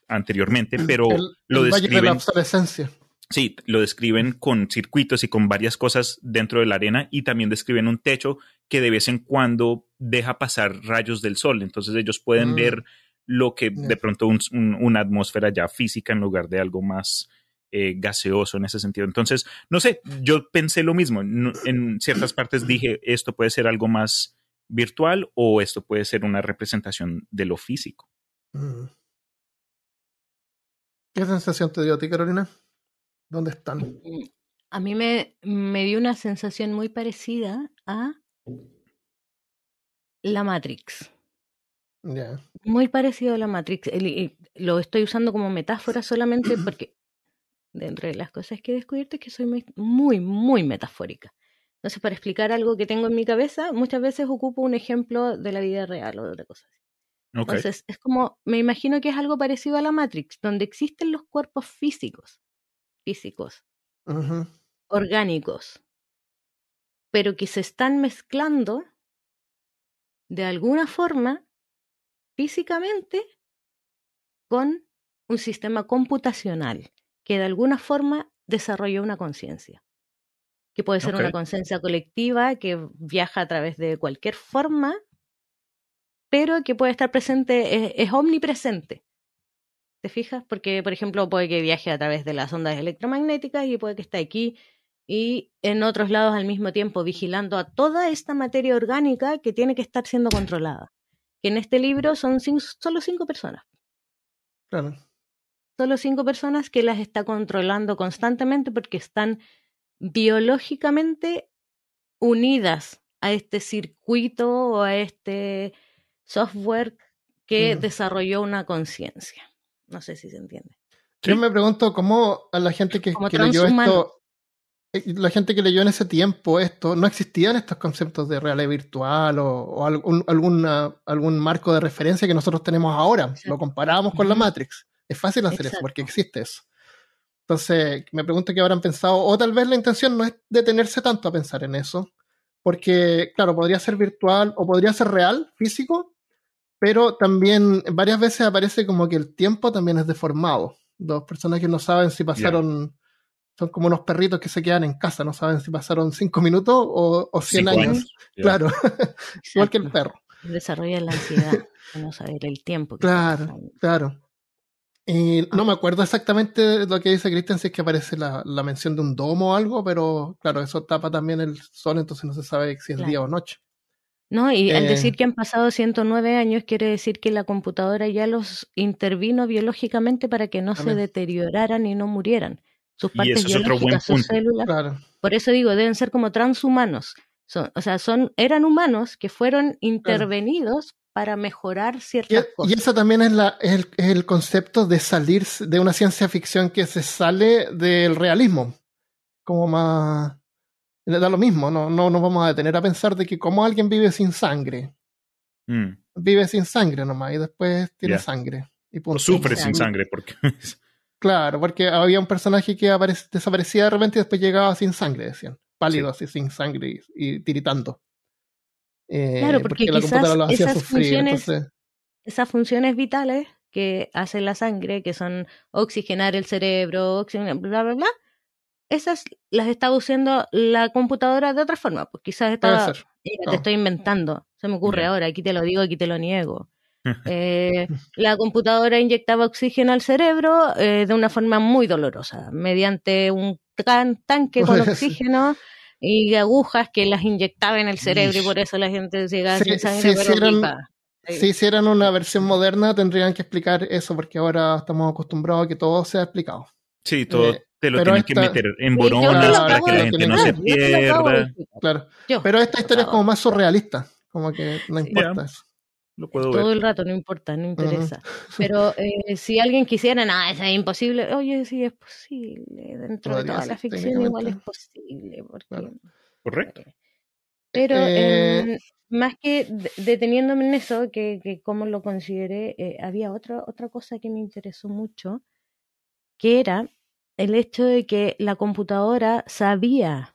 anteriormente, pero lo describen. Sí, lo describen con circuitos y con varias cosas dentro de la arena y también describen un techo que de vez en cuando deja pasar rayos del sol. Entonces ellos pueden ah. ver lo que de pronto una atmósfera ya física en lugar de algo más eh, gaseoso en ese sentido. Entonces, no sé, yo pensé lo mismo. En ciertas partes dije, esto puede ser algo más virtual o esto puede ser una representación de lo físico. Mm. ¿Qué sensación te dio a ti, Carolina? ¿Dónde están? Mm. A mí me, me dio una sensación muy parecida a la Matrix. Muy parecido a la Matrix. lo estoy usando como metáfora solamente porque de las cosas que he descubierto es que soy muy, muy metafórica. Entonces, para explicar algo que tengo en mi cabeza, muchas veces ocupo un ejemplo de la vida real o de otra cosa. Entonces, es como, me imagino que es algo parecido a la Matrix, donde existen los cuerpos físicos, físicos, orgánicos, pero que se están mezclando de alguna forma físicamente con un sistema computacional que de alguna forma desarrolla una conciencia, que puede ser una conciencia colectiva que viaja a través de cualquier forma, pero que puede estar presente, es, omnipresente. ¿Te fijas? Porque, por ejemplo, puede que viaje a través de las ondas electromagnéticas y puede que esté aquí y en otros lados al mismo tiempo, vigilando a toda esta materia orgánica que tiene que estar siendo controlada. Que en este libro son solo cinco personas. Claro solo cinco personas que las está controlando constantemente porque están biológicamente unidas a este circuito o a este software que desarrolló una conciencia. No sé si se entiende. Yo me pregunto cómo a la gente que, leyó esto, eh, la gente que leyó en ese tiempo esto, no existían estos conceptos de realidad virtual o, algún, algún marco de referencia que nosotros tenemos ahora. Lo comparábamos con la Matrix. Es fácil hacer eso porque existe eso. Entonces, me pregunto qué habrán pensado, o tal vez la intención no es detenerse tanto a pensar en eso, porque, claro, podría ser virtual o podría ser real, físico, pero también varias veces aparece como que el tiempo también es deformado. Dos personas que no saben si pasaron, son como unos perritos que se quedan en casa, no saben si pasaron cinco minutos o, cien años. Claro, igual que el perro. Desarrolla la ansiedad no saber el tiempo. claro, claro no ah. me acuerdo exactamente lo que dice Cristian, si es que aparece la, la, mención de un domo o algo, pero claro, eso tapa también el sol, entonces no se sabe si es día o noche. No, y al eh, decir que han pasado 109 años, quiere decir que la computadora ya los intervino biológicamente para que no se deterioraran y no murieran. Sus partes y eso es células. Por eso digo, deben ser como transhumanos o sea, son, eran humanos que fueron intervenidos para mejorar ciertas e, cosas. Y eso también es, el, concepto de salir de una ciencia ficción que se sale del realismo. Como más. Da lo mismo, no, no nos vamos a detener a pensar de que como alguien vive sin sangre. Mm. Vive sin sangre nomás y después tiene sangre. Y sufre sin sangre porque. claro, porque había un personaje que desaparecía de repente y después llegaba sin sangre, decían pálido, así sin sangre y, tiritando. Eh, claro, porque, la quizás lo hacía esas, funciones, esas funciones vitales que hace la sangre, que son oxigenar el cerebro, oxigenar, bla, bla, bla, esas las estaba usando la computadora de otra forma. Pues quizás estaba, te oh. estoy inventando, se me ocurre ahora, aquí te lo digo, aquí te lo niego. Eh, la computadora inyectaba oxígeno al cerebro eh, de una forma muy dolorosa, mediante un tanque con oxígeno y agujas que las inyectaba en el cerebro y por eso la gente llegaba se, sin Si hicieran una versión moderna tendrían que explicar eso porque ahora estamos acostumbrados a que todo sea explicado. Sí, todo, eh, te lo tienes que meter en boronas para que la gente no se pierda. Pero esta historia es como más surrealista, como que no importa eso. Todo el rato, no importa, no interesa. Pero eh, si alguien quisiera, nada, no, es imposible. Oye, sí, es posible. Dentro de toda la ficción igual es posible. Correcto. Eh, pero eh, más que deteniéndome en eso, que, que como lo consideré, había otra, otra cosa que me interesó mucho, que era el hecho de que la computadora sabía,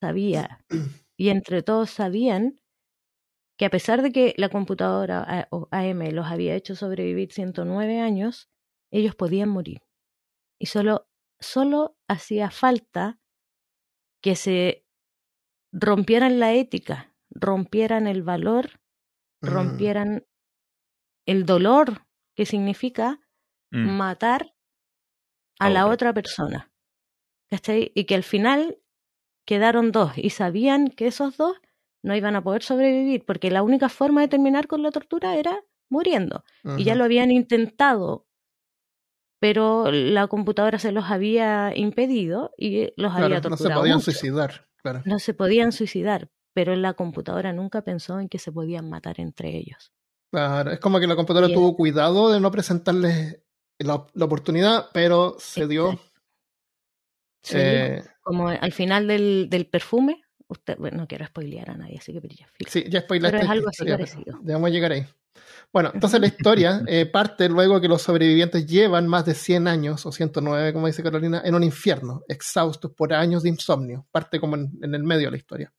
sabía, y entre todos sabían que a pesar de que la computadora eh, AM los había hecho sobrevivir 109 años, ellos podían morir. Y solo, solo hacía falta que se rompieran la ética, rompieran el valor, ah. rompieran el dolor que significa mm. matar a la otra persona. Y que al final quedaron dos y sabían que esos dos no iban a poder sobrevivir, porque la única forma de terminar con la tortura era muriendo. Y ya lo habían intentado, pero la computadora se los había impedido y los había torturado. No se podían suicidar, claro. No se podían suicidar, pero la computadora nunca pensó en que se podían matar entre ellos. Claro, es como que la computadora tuvo cuidado de no presentarles la, oportunidad, pero se dio. Eh como al final del, del perfume, Usted, bueno, no quiero spoilear a nadie, así que pero ya Sí, ya spoileaste. Pero es algo Debemos llegar ahí. Bueno, entonces la historia eh, parte luego que los sobrevivientes llevan más de 100 años, o 109, como dice Carolina, en un infierno, exhaustos por años de insomnio. Parte como en el medio de la historia.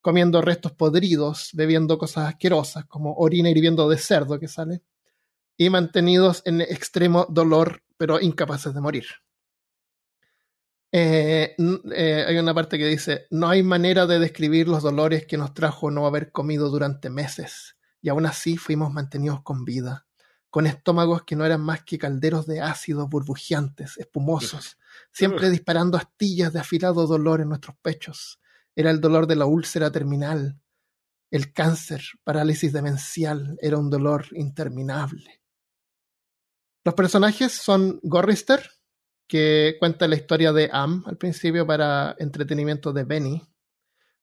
Comiendo restos podridos, bebiendo cosas asquerosas, como orina hirviendo de cerdo que sale, y mantenidos en extremo dolor, pero incapaces de morir. Eh, eh, hay una parte que dice, no hay manera de describir los dolores que nos trajo no haber comido durante meses, y aún así fuimos mantenidos con vida, con estómagos que no eran más que calderos de ácidos burbujeantes, espumosos, siempre disparando astillas de afilado dolor en nuestros pechos. Era el dolor de la úlcera terminal, el cáncer, parálisis demencial, era un dolor interminable. Los personajes son Gorrister, que cuenta la historia de Am al principio para entretenimiento de Benny.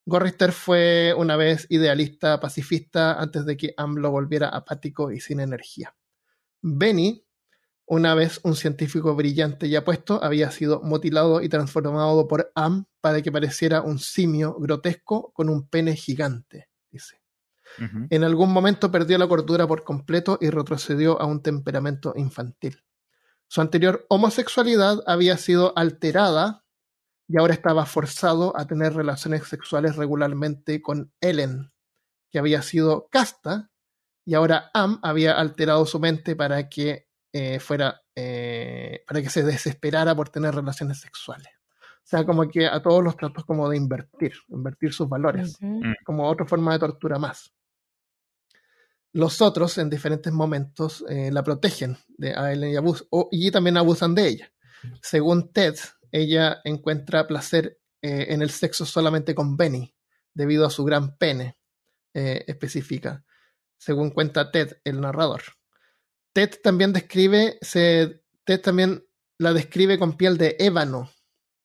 Gorrister fue una vez idealista pacifista antes de que Am lo volviera apático y sin energía. Benny, una vez un científico brillante y apuesto, había sido mutilado y transformado por Am para que pareciera un simio grotesco con un pene gigante, dice. En algún momento perdió la cordura por completo y retrocedió a un temperamento infantil. Su anterior homosexualidad había sido alterada y ahora estaba forzado a tener relaciones sexuales regularmente con Ellen, que había sido casta, y ahora Am había alterado su mente para que eh, fuera, eh, para que se desesperara por tener relaciones sexuales. O sea, como que a todos los tratos como de invertir, invertir sus valores, como otra forma de tortura más los otros en diferentes momentos eh, la protegen de, Ellen y, y también abusan de ella. Según Ted, ella encuentra placer eh, en el sexo solamente con Benny, debido a su gran pene, eh, específica, según cuenta Ted, el narrador. Ted también describe, Ted también la describe con piel de ébano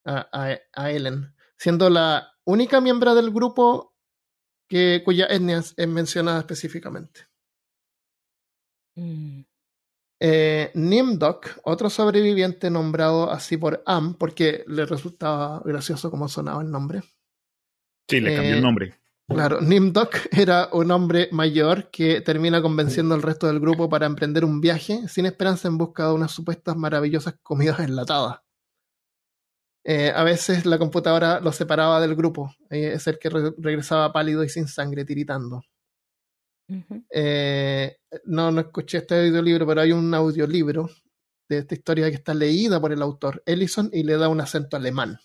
a, Ellen, siendo la única miembro del grupo que, cuya etnia es mencionada específicamente. Mm. Eh, otro sobreviviente nombrado así por Am, porque le resultaba gracioso como sonaba el nombre. Sí, le cambió el eh, nombre. Claro, Nimdok era un hombre mayor que termina convenciendo al resto del grupo para emprender un viaje sin esperanza en busca de unas supuestas maravillosas comidas enlatadas. Eh, a veces la computadora lo separaba del grupo, es el que regresaba pálido y sin sangre tiritando. Eh, no, no escuché este audiolibro, pero hay un audiolibro de esta historia que está leída por el autor Ellison y le da un acento alemán.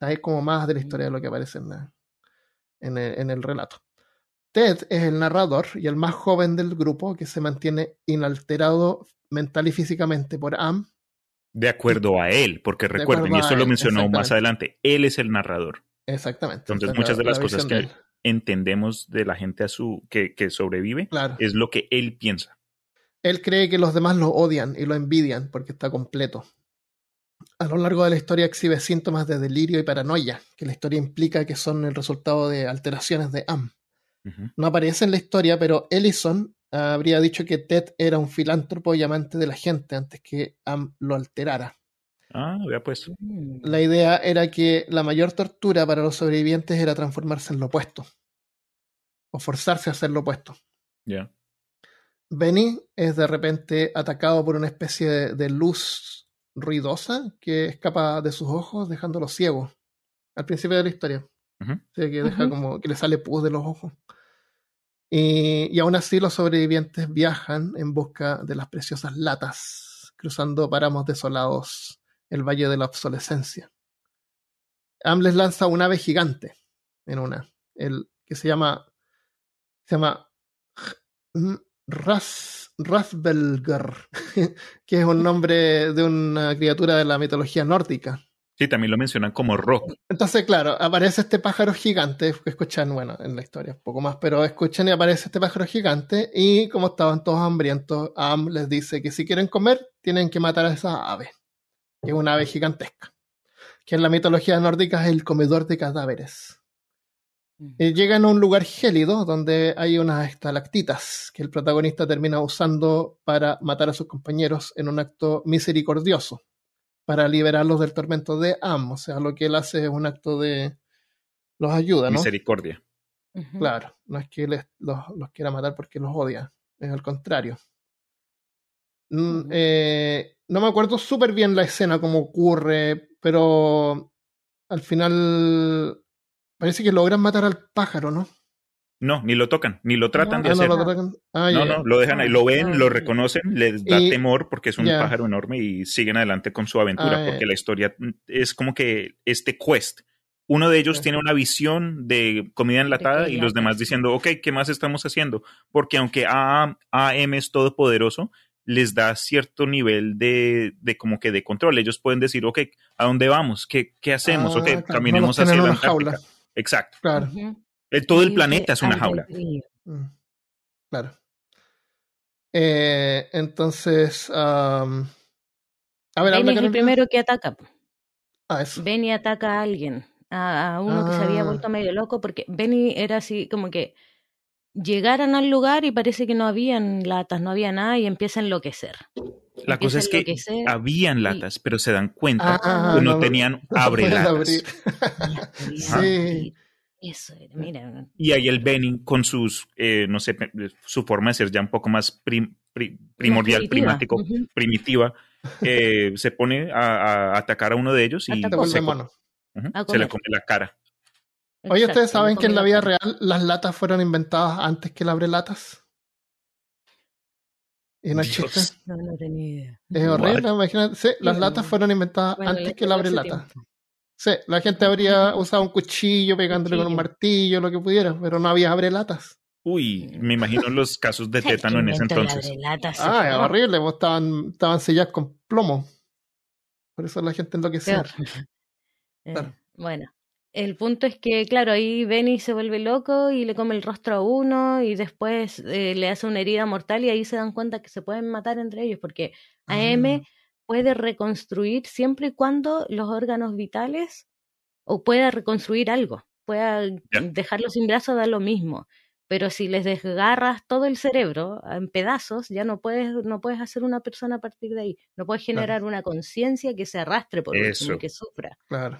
Es como más de la historia de lo que aparece en, el, relato. Ted es el narrador y el más joven del grupo que se mantiene inalterado mental y físicamente por Am. De acuerdo a él, porque recuerden, y eso lo mencionó más adelante, él es el narrador. Exactamente. Entonces, muchas de las cosas que él entendemos de la gente a su, que, sobrevive es lo que él piensa. Él cree que los demás lo odian y lo envidian porque está completo. A lo largo de la historia exhibe síntomas de delirio y paranoia, que la historia implica que son el resultado de alteraciones de AM. No aparece en la historia, pero Ellison habría dicho que Ted era un filántropo y amante de la gente antes que AM lo alterara. Ah, había puesto. Mm. La idea era que la mayor tortura para los sobrevivientes era transformarse en lo opuesto. O forzarse a ser lo opuesto. Ya. Benny es de repente atacado por una especie de, luz ruidosa que escapa de sus ojos, dejándolo ciego. Al principio de la historia. que deja como que le sale pus de los ojos. Y, y aún así los sobrevivientes viajan en busca de las preciosas latas, cruzando páramos desolados el Valle de la Obsolescencia. les lanza un ave gigante en una, el, que se llama, se llama mm, que es un nombre de una criatura de la mitología nórdica. Sí, también lo mencionan como rock. Entonces, claro, aparece este pájaro gigante, que escuchan, bueno, en la historia un poco más, pero escuchan y aparece este pájaro gigante y como estaban todos hambrientos, Am les dice que si quieren comer, tienen que matar a esa ave es una ave gigantesca, que en la mitología nórdica es el comedor de cadáveres. Eh, llegan a un lugar gélido donde hay unas estalactitas que el protagonista termina usando para matar a sus compañeros en un acto misericordioso, para liberarlos del tormento de Am. O sea, lo que él hace es un acto de. los ayuda, ¿no? Misericordia. Claro, no es que les, los quiera matar porque los odia, es al contrario. Mm, eh, no me acuerdo súper bien la escena, cómo ocurre, pero al final parece que logran matar al pájaro, ¿no? No, ni lo tocan, ni lo tratan de ah, hacer. No, lo, ah, no, lo dejan ahí, lo ven, lo reconocen, les da temor porque es un pájaro enorme y siguen adelante con su aventura, ah, porque la historia mm, es como que este quest. Uno de ellos tiene una visión de comida enlatada y los demás diciendo, ok, ¿qué más estamos haciendo? Porque aunque AM es todopoderoso, les da cierto nivel de, de como que de control. Ellos pueden decir, ok, ¿a dónde vamos? ¿Qué, qué hacemos? ¿O ok, ah, caminemos hacia la jaula. Exacto. Claro. Eh, todo el planeta es una jaula. Mm. Claro. Eh, entonces, a ver, es el primero que ataca. Benny ataca a alguien, a, uno que se había ah. vuelto medio loco, porque Benny era así como que llegaran al lugar y parece que no habían latas, no había nada y empieza a enloquecer. La cosa es que habían latas, pero se dan cuenta ah, que no, tenían abre latas. Eso Y ahí el Benin con sus, eh, no sé, su forma de ser ya un poco más primordial, primático, primitiva, eh, se pone a, atacar a uno de ellos y se, le come la cara. Oye, ¿ustedes saben que en la vida real las latas fueron inventadas antes que el abre latas? una no No, no tenía idea. Es horrible, imagínate. Sí, las latas fueron inventadas antes que el abre Sí, la gente habría usado un cuchillo pegándole con un martillo, lo que pudiera, pero no había abre latas. Uy, me imagino los casos de tétano en ese entonces. ah, es horrible, pues, estaban, estaban selladas con plomo. Por eso la gente enloquecía. Eh, bueno, el punto es que, claro, ahí Benny se vuelve loco y le come el rostro a uno y después eh, le hace una herida mortal y ahí se dan cuenta que se pueden matar entre ellos porque AM ah. puede reconstruir siempre y cuando los órganos vitales o pueda reconstruir algo, pueda dejarlos dejarlo sin brazos, da lo mismo, pero si les desgarras todo el cerebro en pedazos, ya no puedes no puedes hacer una persona a partir de ahí, no puedes generar una conciencia que se arrastre por Eso. que sufra. Claro.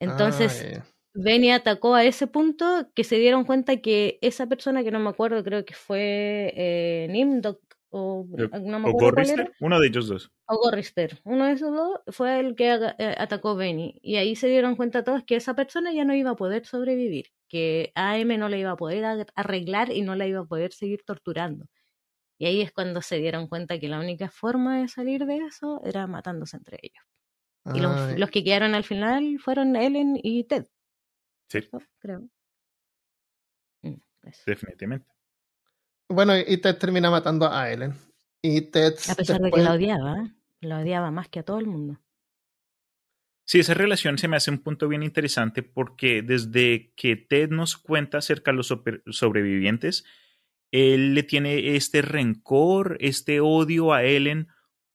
Entonces, ah, Benny atacó a ese punto que se dieron cuenta que esa persona, que no me acuerdo, creo que fue eh, Nimdok o, alguna eh, o Gorrister, uno de ellos dos. O Gorrister, uno de esos dos fue el que eh, atacó Benny. Y ahí se dieron cuenta todos que esa persona ya no iba a poder sobrevivir, que AM no la iba a poder arreglar y no la iba a poder seguir torturando. Y ahí es cuando se dieron cuenta que la única forma de salir de eso era matándose entre ellos. Y los, que quedaron al final fueron Ellen y Ted. Sí. Creo. Mm, Definitivamente. Bueno, y Ted termina matando a Ellen. Y Ted. A pesar de que la odiaba, la odiaba más que a todo el mundo. Sí, esa relación se me hace un punto bien interesante porque desde que Ted nos cuenta acerca de los sobrevivientes, él le tiene este rencor, este odio a Ellen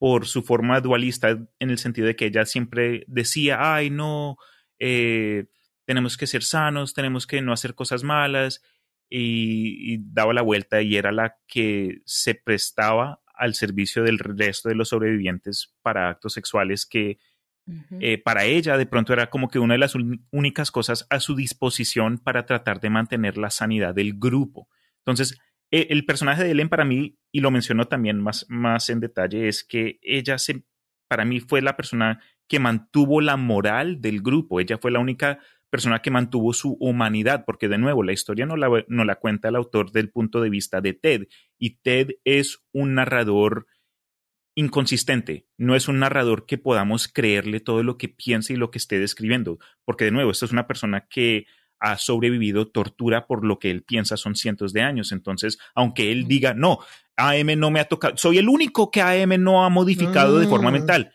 por su forma dualista en el sentido de que ella siempre decía, ay, no, eh, tenemos que ser sanos, tenemos que no hacer cosas malas, y, daba la vuelta y era la que se prestaba al servicio del resto de los sobrevivientes para actos sexuales que eh, para ella de pronto era como que una de las únicas cosas a su disposición para tratar de mantener la sanidad del grupo. Entonces, eh, el personaje de Ellen para mí, y lo menciono también más, más en detalle, es que ella se, para mí fue la persona que mantuvo la moral del grupo. Ella fue la única persona que mantuvo su humanidad, porque de nuevo, la historia no la, no la cuenta el autor del punto de vista de Ted, y Ted es un narrador inconsistente, no es un narrador que podamos creerle todo lo que piensa y lo que esté describiendo, porque de nuevo, esta es una persona que ha sobrevivido tortura por lo que él piensa son cientos de años. Entonces, aunque él mm. diga, no, AM no me ha tocado, soy el único que AM no ha modificado de forma mm, mental.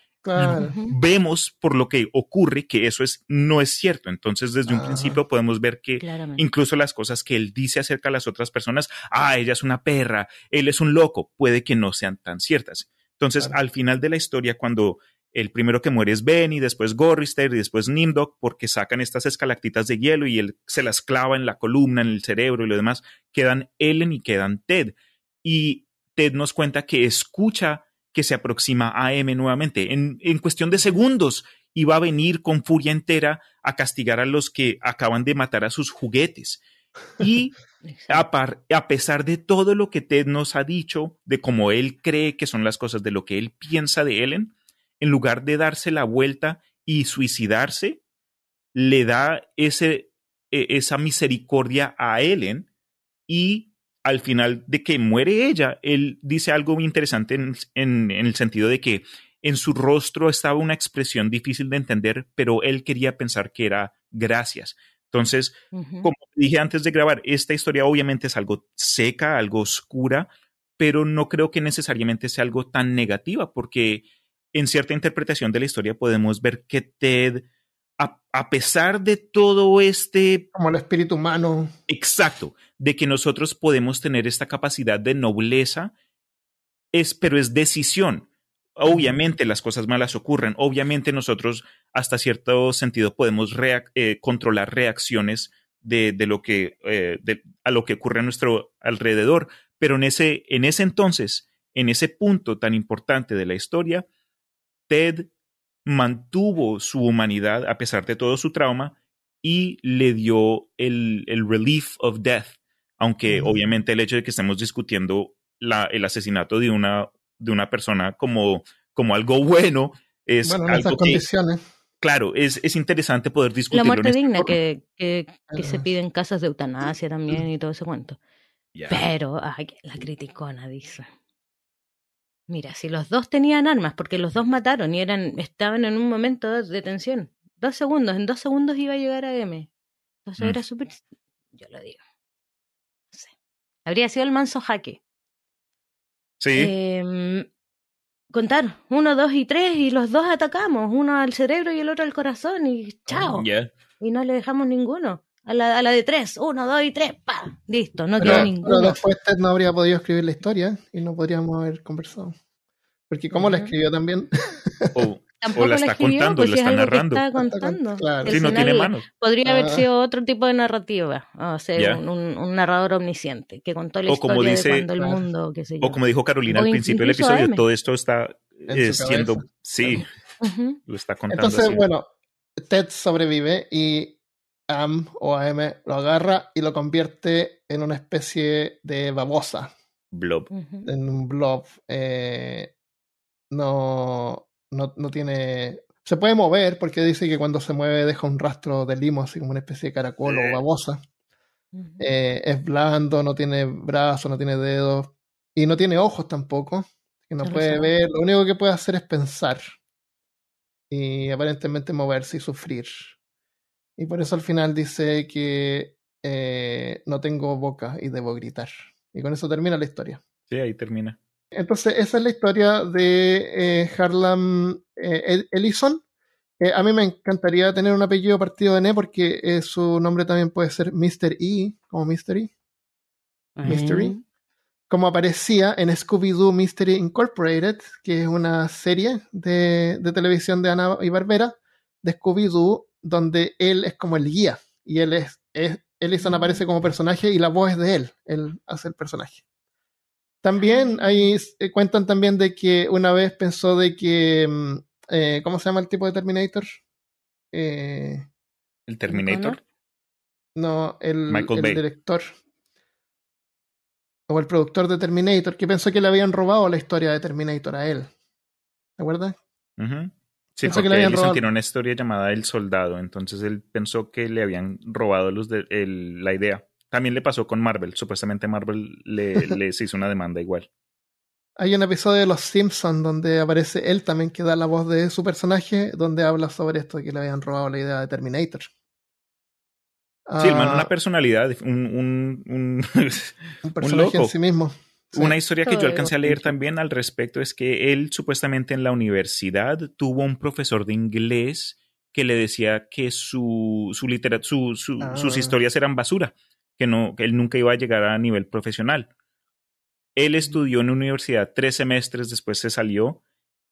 Vemos por lo que ocurre que eso es, no es cierto. Entonces, desde un ah. principio podemos ver que incluso las cosas que él dice acerca de las otras personas, ah, ella es una perra, él es un loco, puede que no sean tan ciertas. Entonces, al final de la historia, cuando el primero que muere es Ben y después Gorrister y después Nimdok, porque sacan estas escalactitas de hielo y él se las clava en la columna, en el cerebro y lo demás. Quedan Ellen y quedan Ted. Y Ted nos cuenta que escucha que se aproxima a M nuevamente en, cuestión de segundos y va a venir con furia entera a castigar a los que acaban de matar a sus juguetes. Y a, a, pesar de todo lo que Ted nos ha dicho, de cómo él cree que son las cosas, de lo que él piensa de Ellen, en lugar de darse la vuelta y suicidarse, le da ese, e, esa misericordia a Ellen y al final de que muere ella, él dice algo muy interesante en, el sentido de que en su rostro estaba una expresión difícil de entender, pero él quería pensar que era gracias. Entonces, como dije antes de grabar, esta historia obviamente es algo seca, algo oscura, pero no creo que necesariamente sea algo tan negativa, porque en cierta interpretación de la historia podemos ver que Ted, a, pesar de todo este... Como el espíritu humano. Exacto, de que nosotros podemos tener esta capacidad de nobleza, es, pero es decisión. Obviamente las cosas malas ocurren, obviamente nosotros hasta cierto sentido podemos eh, controlar reacciones de, lo que, eh, a lo que ocurre a nuestro alrededor, pero en ese, en ese entonces, en ese punto tan importante de la historia, Ted mantuvo su humanidad a pesar de todo su trauma y le dio el, el relief of death, aunque obviamente el hecho de que estemos discutiendo el asesinato de una, de una persona como, como algo bueno es bueno, en condiciones. ¿eh? Claro, es, es, interesante poder discutirlo. La muerte este digna que, que, se ah. pide en casas de eutanasia también y todo ese cuento. Pero ay, la criticona dice. Mira, si los dos tenían armas, porque los dos mataron y eran, estaban en un momento de tensión. Dos segundos, en dos segundos iba a llegar a M. Entonces mm. era súper. Yo lo digo. Habría sido el manso jaque. Sí. Em, contar uno, dos y tres, y los dos atacamos, uno al cerebro y el otro al corazón, y ah, chao. Y no le dejamos ninguno a la, de tres, uno, dos y tres, pa, listo, no tiene quedó Pero después Ted no habría podido escribir la historia y no podríamos haber conversado. Porque cómo la escribió también. o la, está contando, pues la está narrando. Está contando. Sí, no tiene manos. Podría haber ah. sido otro tipo de narrativa, o sea, un, narrador omnisciente que contó la historia dice, de cuando el mundo, O como dijo Carolina al principio del episodio, todo esto está eh, siendo, sí, lo está contando. Entonces, bueno, Ted sobrevive y AM o AM lo agarra y lo convierte en una especie de babosa. Blob. En un blob. Eh, no, no, tiene. Se puede mover porque dice que cuando se mueve deja un rastro de limo, así como una especie de caracol o babosa. Eh, es blando, no tiene brazos, no tiene dedos y no tiene ojos tampoco. Que no puede ver, lo único que puede hacer es pensar y aparentemente moverse y sufrir. Y por eso al final dice que eh, no tengo boca y debo gritar. Y con eso termina la historia. Sí, ahí termina. Entonces, esa es la historia de eh, Harlem Harlan eh, Ellison. a mí me encantaría tener un apellido partido de N porque su nombre también puede ser Mr. E, como Mystery. E. Mystery. E. Como aparecía en Scooby-Doo Mystery Incorporated, que es una serie de, de televisión de Ana y Barbera, de Scooby-Doo donde él es como el guía y él es, es Ellison mm. aparece como personaje y la voz es de él, él hace el personaje. También ah. ahí eh, cuentan también de que una vez pensó de que, mm, eh, ¿cómo se llama el tipo de Terminator? Eh, ¿El Terminator? No, el, director. O el productor de Terminator, que pensó que le habían robado la historia de Terminator a él. ¿Te acuerdas? Sí, porque que tiene una historia llamada El Soldado, entonces él pensó que le habían robado los la idea. También le pasó con Marvel, supuestamente Marvel le, les hizo una demanda igual. Hay un episodio de Los Simpsons donde aparece él también que da la voz de su personaje, donde habla sobre esto, que le habían robado la idea de Terminator. Sí, ah. una personalidad, un, un, un, personaje en sí mismo. Una historia que yo alcancé a leer también al respecto es que él supuestamente en la universidad tuvo un profesor de inglés que le decía que su, su, sus ah. historias eran basura, que, no, que él nunca iba a llegar a nivel profesional. Él mm. estudió en la universidad tres semestres, después se salió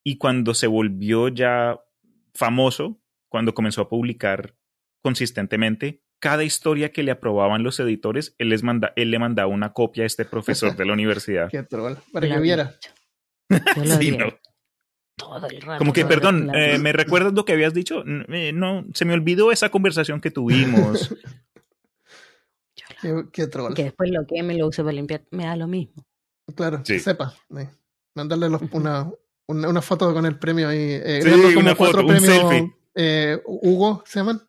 y cuando se volvió ya famoso, cuando comenzó a publicar consistentemente, cada historia que le aprobaban los editores, él, les manda, él le mandaba una copia a este profesor de la universidad. Qué para que viera. el rato, Como que, perdón, eh, ¿me recuerdas lo que habías dicho? Eh, no, se me olvidó esa conversación que tuvimos. qué, Que después lo que me lo use para limpiar, me da lo mismo. Claro, sepa. Eh, mandarle una, una, foto con el premio ahí. un selfie. Hugo, ¿se llaman?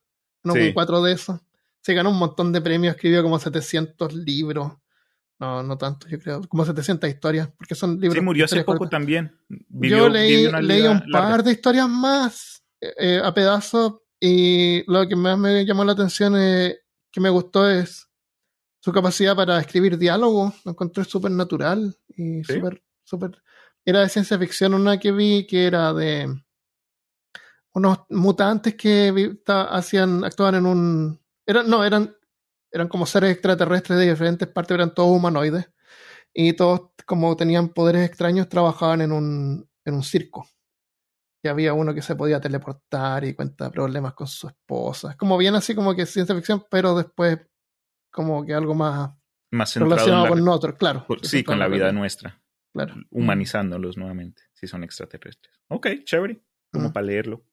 No, cuatro de esos se ganó un montón de premios, escribió como 700 libros. No, no tanto, yo creo. Como 700 historias, porque son libros. Sí, murió hace poco también. yo leí, leí un par de historias más eh, eh, a pedazos y lo que más me llamó la atención es, eh, que me gustó es su capacidad para escribir diálogo. Lo encontré súper natural y súper, súper. Era de ciencia ficción una que vi que era de unos mutantes que hacían, actuaban en un eran, no, eran, eran como seres extraterrestres de diferentes partes, eran todos humanoides. Y todos, como tenían poderes extraños, trabajaban en un, en un circo. Y había uno que se podía teleportar y cuenta problemas con su esposa. Como bien así como que ciencia ficción, pero después como que algo más, más relacionado con nosotros, claro. sí, con la vida nuestra. Claro. Humanizándolos nuevamente, si son extraterrestres. Ok, chévere. Como para leerlo.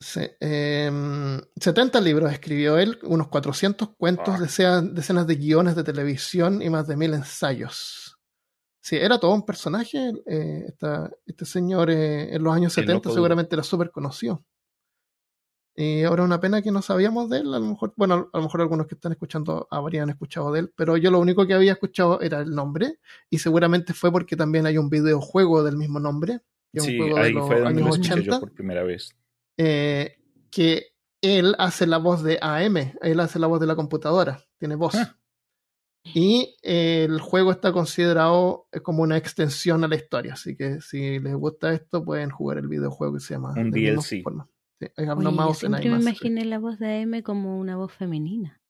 70 em, libros escribió él, unos 400 cuentos, decenas, de guiones de televisión y más de mil ensayos. Sí, era todo un personaje. Eh, este señor eh, en los años 70 seguramente era súper conocido. Y ahora una pena que no sabíamos de él. A lo mejor, bueno, a lo mejor algunos que están escuchando habrían escuchado de él, pero yo lo único que había escuchado era el nombre. Y seguramente fue porque también hay un videojuego del mismo nombre. sí, ahí fue Yo por primera vez. Eh, que él hace la voz de AM, él hace la voz de la computadora, tiene voz. Ah. Y eh, el juego está considerado eh, como una extensión a la historia, así que si les gusta esto pueden jugar el videojuego que se llama... Un DLC. Sí, yo me imaginé la voz de AM como una voz femenina.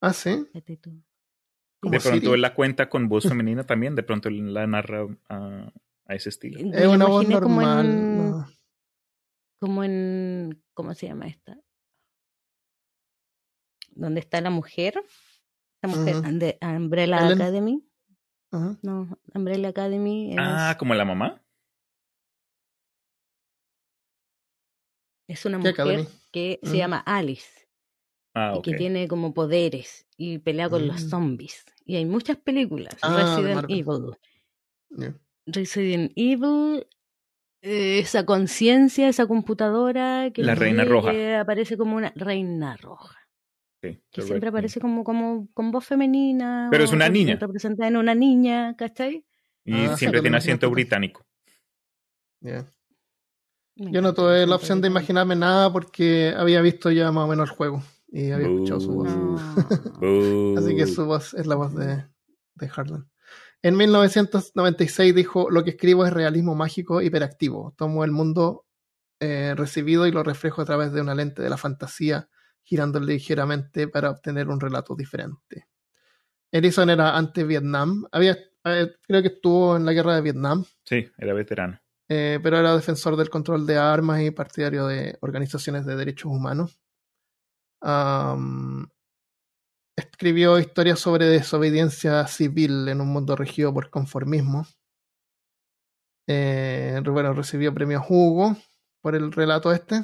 Ah, sí. de pronto él la cuenta con voz femenina también, de pronto él la narra a, ese estilo. Es una voz normal como en, ¿cómo se llama esta? ¿Dónde está la mujer? La mujer, de Umbrella Academy. No, Umbrella Academy. Ah, como la mamá. Es una mujer que se llama Alice. Ah, y que tiene como poderes y pelea con los mm. zombies. Y hay muchas películas. Ah, Resident Evil. Resident Evil, esa conciencia, esa computadora que la aparece como una reina roja. que siempre aparece como, como con voz femenina. Pero es una niña. Representada en una niña, Y ah, siempre tiene asiento británico. Yo no tuve la opción de imaginarme nada porque había visto ya más o menos el juego y había escuchado su voz. Así que su voz es la voz de, de Harlan. En 1996 dijo, lo que escribo es realismo mágico hiperactivo. Tomo el mundo eh, recibido y lo reflejo a través de una lente de la fantasía, girándole ligeramente para obtener un relato diferente. Edison era antes Vietnam. Había, eh, creo que estuvo en la guerra de Vietnam. Sí, era veterano. Eh, pero era defensor del control de armas y partidario de organizaciones de derechos humanos. Escribió historias sobre desobediencia civil en un mundo regido por conformismo. Eh, bueno, recibió premio Hugo por el relato este.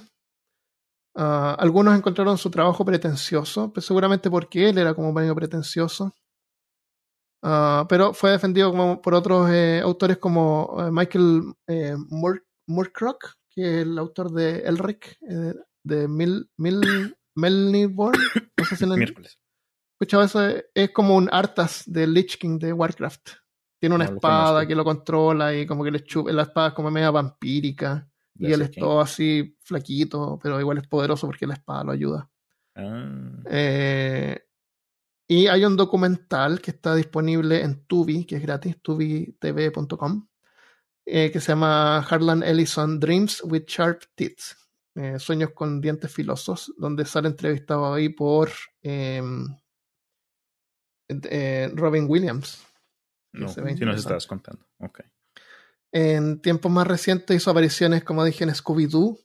Ah, algunos encontraron su trabajo pretencioso, pues seguramente porque él era como un pretencioso. Ah, pero fue defendido como por otros eh, autores como eh, Michael eh, que es el autor de Elric, eh, de Mil, Mil No sé si Miércoles. Escucha, eso eh, es, como un Artas de Lich King de Warcraft. Tiene una espada que lo controla y como que le chupa, la espada es como media vampírica. y él es todo así flaquito, pero igual es poderoso porque la espada lo ayuda. Ah. Eh, y hay un documental que está disponible en Tubi, que es gratis, tubitv.com, eh, que se llama Harlan Ellison Dreams with Sharp Teeth, Sueños con Dientes Filosos, donde sale entrevistado ahí por em, Robin Williams. si nos estabas contando. En tiempos más recientes hizo apariciones, como dije, en Scooby-Doo,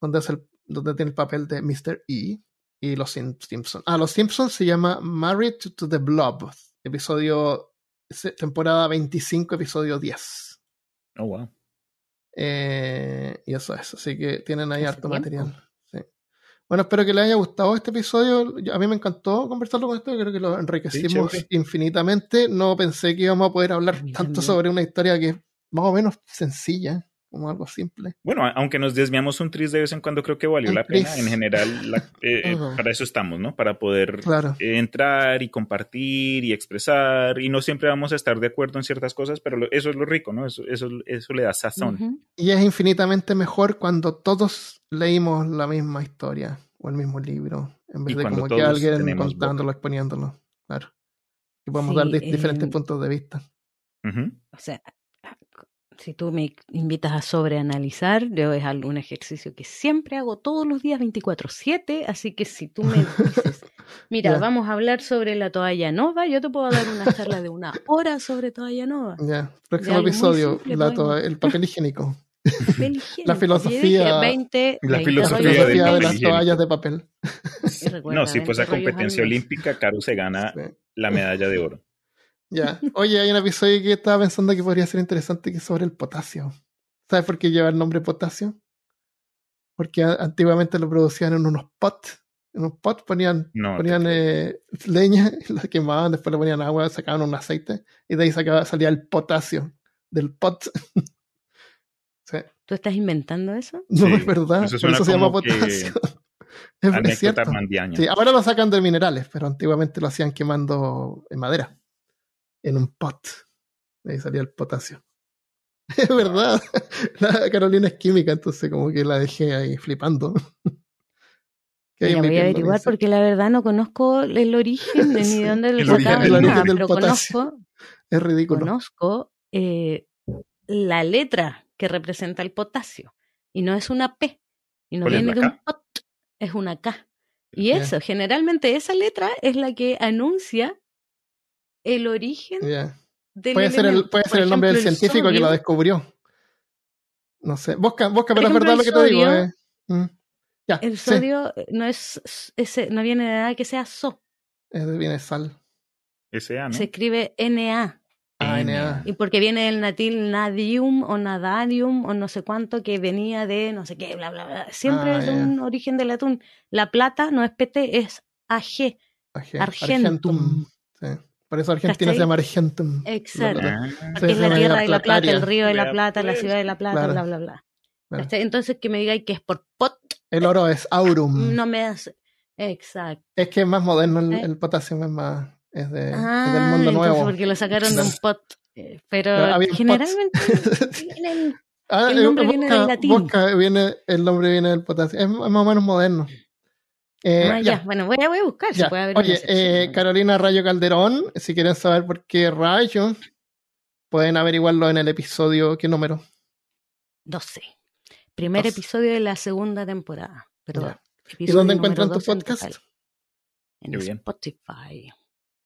donde, donde tiene el papel de Mr. E. Y Los Simpsons. Ah, Los Simpsons se llama Married to the Blob, episodio, temporada 25, episodio 10. Oh, wow. Eh, y eso es, así que tienen ahí harto material. Bueno, espero que les haya gustado este episodio. a mí me encantó conversarlo con esto. Creo que lo enriquecimos infinitamente. No pensé que íbamos a poder hablar tanto sobre una historia que es más o menos sencilla como algo simple. Bueno, aunque nos desviamos un tris de vez en cuando, creo que valió la pena. En general, eh, eh, para eso estamos, ¿no? Para poder eh, entrar y compartir y expresar. Y no siempre vamos a estar de acuerdo en ciertas cosas, pero eso es lo rico, ¿no? Eso, eso, le da sazón. Y es infinitamente mejor cuando todos leímos la misma historia o el mismo libro, en vez de como que alguien contándolo, exponiéndolo. Claro. Y podemos dar diferentes puntos de vista. O sea, si tú me invitas a sobreanalizar, yo es un ejercicio que siempre hago todos los días 24/7, así que si tú me dices, mira, vamos a hablar sobre la toalla nova, yo te puedo dar una charla de una hora sobre toalla nova. Ya, próximo episodio, la el papel higiénico. La filosofía, 20, la filosofía, de, las toallas de papel. no, si fuese competencia olímpica, Caru se gana la medalla de oro. Ya. Oye, hay un episodio que estaba pensando que podría ser interesante que es sobre el potasio. ¿Sabes por qué lleva el nombre potasio? Porque antiguamente lo producían en unos pots. En unos pots ponían, ponían eh, leña, la quemaban, después le ponían agua, sacaban un aceite y de ahí salía el potasio del pot. ¿Tú estás inventando eso? No, es verdad. Eso, se llama potasio. es, es cierto. Sí, ahora lo sacan de minerales, pero antiguamente lo hacían quemando en madera en un pot. Ahí salía el potasio. Es ah. verdad. La Carolina es química, entonces como que la dejé ahí flipando. me voy a averiguar porque la verdad no conozco el origen de ni dónde lo el conozco. Es ridículo. Conozco eh, la letra que representa el potasio y no es una P y no viene de un pot, es una K. Y eso, generalmente esa letra es la que anuncia el origen. puede ser el, puede ser el nombre del científico que lo descubrió. No sé. Busca, busca pero verdad lo que te digo. Eh. Mm. el sodio eh, no es, ese, no viene de nada que sea so. viene sal. Se escribe NA. Ah, y porque viene del natil nadium o nadadium o no sé cuánto que venía de no sé qué, bla, bla, bla. Siempre ah, es un origen del atún. La plata no es PT, es AG. Argentum. Por eso Argentina se llama Argentum. Exacto. Ah. es la tierra de la plata, el río de la plata, la ciudad de la plata, bla, bla, bla. Entonces que me digáis que es por pot. El oro es aurum. No me hace. Exacto. Es que es más moderno, el, eh. potasio es más. Es, de, del ah, mundo nuevo. Porque lo sacaron de un pot. Eh, pero, generalmente el ah, eh, nombre viene del latín. el nombre viene del potasio. es más o menos moderno. Eh, ah, bueno, voy a, buscar. Oye, eh, Carolina Rayo Calderón, si quieren saber por qué Rayo, pueden averiguarlo en el episodio, ¿qué número? 12. Primer episodio de la segunda temporada. ¿Y dónde encuentran tu podcast? En, Spotify.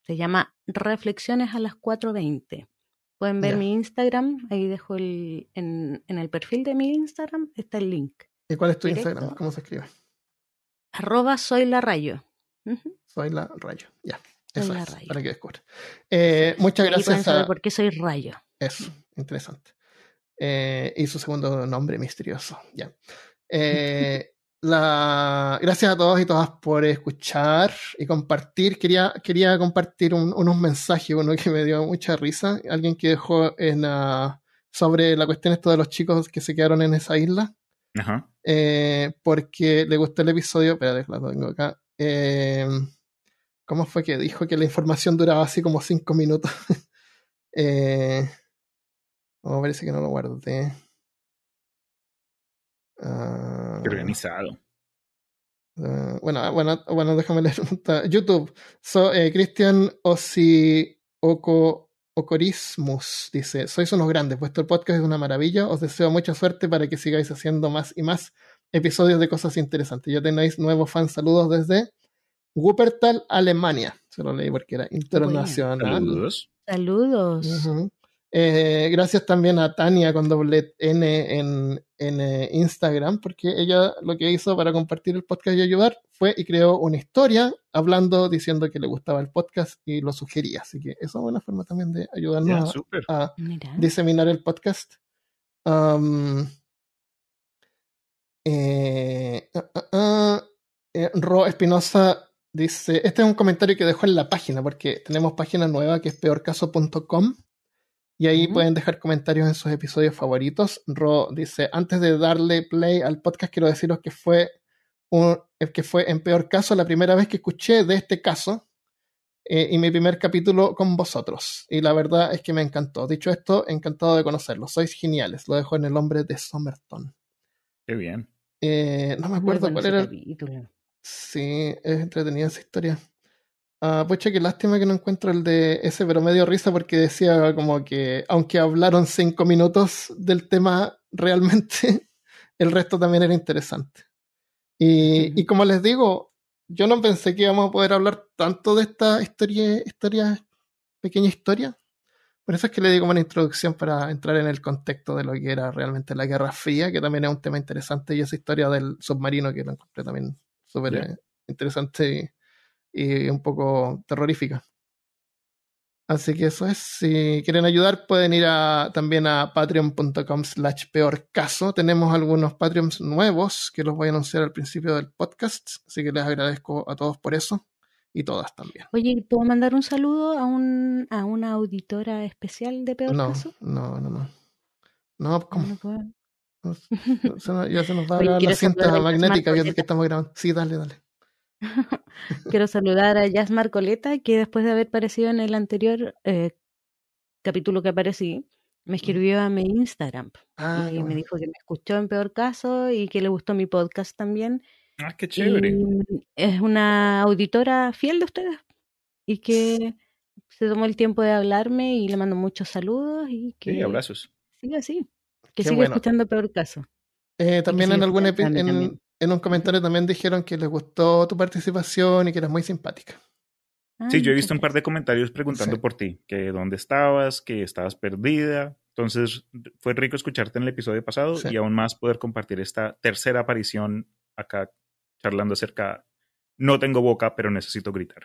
Se llama Reflexiones a las 4.20. Pueden ver mi Instagram, ahí dejo el, en, el perfil de mi Instagram, está el link. ¿Y cuál es tu Instagram? ¿Cómo se escribe? Arroba soy la rayo. Soy la rayo, ya. para que descubra. Eh, muchas gracias. A... ¿Por qué soy rayo? Eso, interesante. Eh, y su segundo nombre misterioso, ya. Eh, la, gracias a todos y todas por escuchar y compartir. Quería, quería compartir unos mensajes, uno que me dio mucha risa, alguien que dejó en, ah, sobre la cuestión esto de los chicos que se quedaron en esa isla. Ajá. Eh, porque le gustó el episodio, espérate, la tengo acá. Eh, ¿Cómo fue que dijo que la información duraba así como cinco minutos? eh, oh, parece que no lo guardé. Ah. Organizado. Ah, bueno, ah, bueno, bueno, déjame leer. YouTube. So, eh, Osi Oko Ocorismus dice, sois unos grandes, vuestro podcast es una maravilla, os deseo mucha suerte para que sigáis haciendo más y más episodios de cosas interesantes. Ya tenéis nuevos fans, saludos desde Wuppertal, Alemania. Se lo leí porque era internacional. saludos. Saludos. Eh, gracias también a Tania con doble N en, eh, Instagram, porque ella lo que hizo para compartir el podcast y ayudar fue y creó una historia hablando, diciendo que le gustaba el podcast y lo sugería. Así que eso es una forma también de ayudarnos a, diseminar el podcast. Eh, ah, ah, ah, eh, Ro Espinosa dice, este es un comentario que dejó en la página, porque tenemos página nueva que es peorcaso.com. Y ahí pueden dejar comentarios en sus episodios favoritos. Ro dice, antes de darle play al podcast, quiero deciros que fue el que fue en peor caso la primera vez que escuché de este caso eh, y mi primer capítulo con vosotros. Y la verdad es que me encantó. Dicho esto, encantado de conocerlos. Sois geniales. Lo dejo en el nombre de Somerton. Qué bien. Eh, no me acuerdo cuál era. Sí, es entretenida esa historia. Ah, que qué lástima que no encuentro el de ese, pero me risa porque decía como que, aunque hablaron cinco minutos del tema realmente, el resto también era interesante. Y, como les digo, yo no pensé que íbamos a poder hablar tanto de esta historia, historia pequeña historia. Por eso es que le digo una introducción para entrar en el contexto de lo que era realmente la Guerra Fría, que también es un tema interesante, y esa historia del submarino que lo encontré también súper eh, interesante y, un poco terrorífica. Así que eso es. Si quieren ayudar, pueden ir a, también a patreon.com slash peor caso. Tenemos algunos Patreons nuevos que los voy a anunciar al principio del podcast. Así que les agradezco a todos por eso y todas también. Oye, ¿puedo mandar un saludo a, un, una auditora especial de peor caso? No, no, no. No, pues, pues. ya se nos va a la cinta magnética Viendo que estamos grabando. Sí, dale, dale. Quiero saludar a Jasmar Coleta, que después de haber aparecido en el anterior eh, capítulo que aparecí, me escribió a mi Instagram ah, y me dijo que me escuchó en peor caso y que le gustó mi podcast también. Ah, qué chévere. es una auditora fiel de ustedes y que se tomó el tiempo de hablarme y le mando muchos saludos y que sí, abrazos. Sigue así, que siga en escuchando peor caso. Eh, también en algún en un comentario también dijeron que les gustó tu participación y que eras muy simpática. Ah, sí, yo he visto un par de comentarios preguntando por ti, que dónde estabas, que estabas perdida. Entonces, fue rico escucharte en el episodio pasado y aún más poder compartir esta tercera aparición acá charlando acerca, no tengo boca, pero necesito gritar.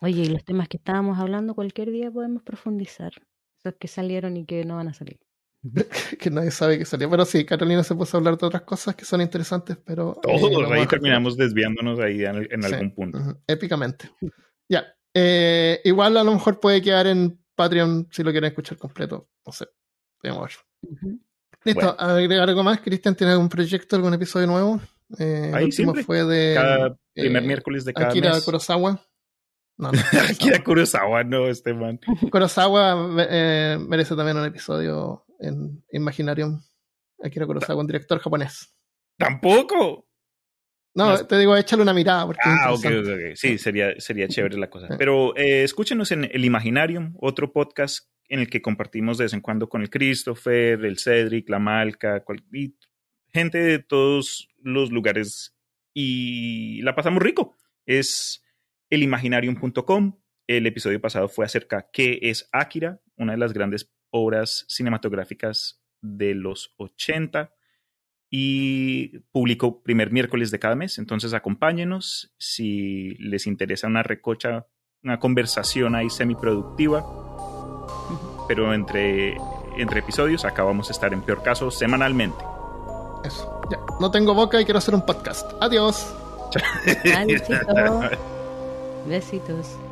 Oye, los temas que estábamos hablando cualquier día podemos profundizar. Esos que salieron y que no van a salir. que nadie sabe que salió. Pero sí, Carolina se puso a hablar de otras cosas que son interesantes, pero. Eh, Todos los ahí terminamos desviándonos ahí en, algún punto. épicamente. Ya. Eh, igual a lo mejor puede quedar en Patreon si lo quieren escuchar completo. No sé. Vamos a Listo, agregar algo más. Cristian, tiene algún proyecto, algún episodio nuevo? Eh, el último fue de. Cada eh, primer miércoles de cada Akira mes. Kurosawa. Akira Kurosawa, no, este man. Kurosawa merece también un episodio en Imaginarium. Akira a un director japonés. ¡Tampoco! No, te digo, échale una mirada. Porque ah, ok, ok, Sí, ah. sería, sería chévere la cosa. Eh. Pero eh, escúchenos en El Imaginarium, otro podcast en el que compartimos de vez en cuando con el Christopher, el Cedric, la Malca, gente de todos los lugares y la pasamos rico. Es elimaginarium.com. El episodio pasado fue acerca qué es Akira, una de las grandes obras cinematográficas de los 80 y publico primer miércoles de cada mes. Entonces acompáñenos si les interesa una recocha, una conversación ahí semiproductiva. Pero entre, entre episodios acá vamos a estar en peor caso semanalmente. No tengo boca y quiero hacer un podcast. Adiós. Besitos.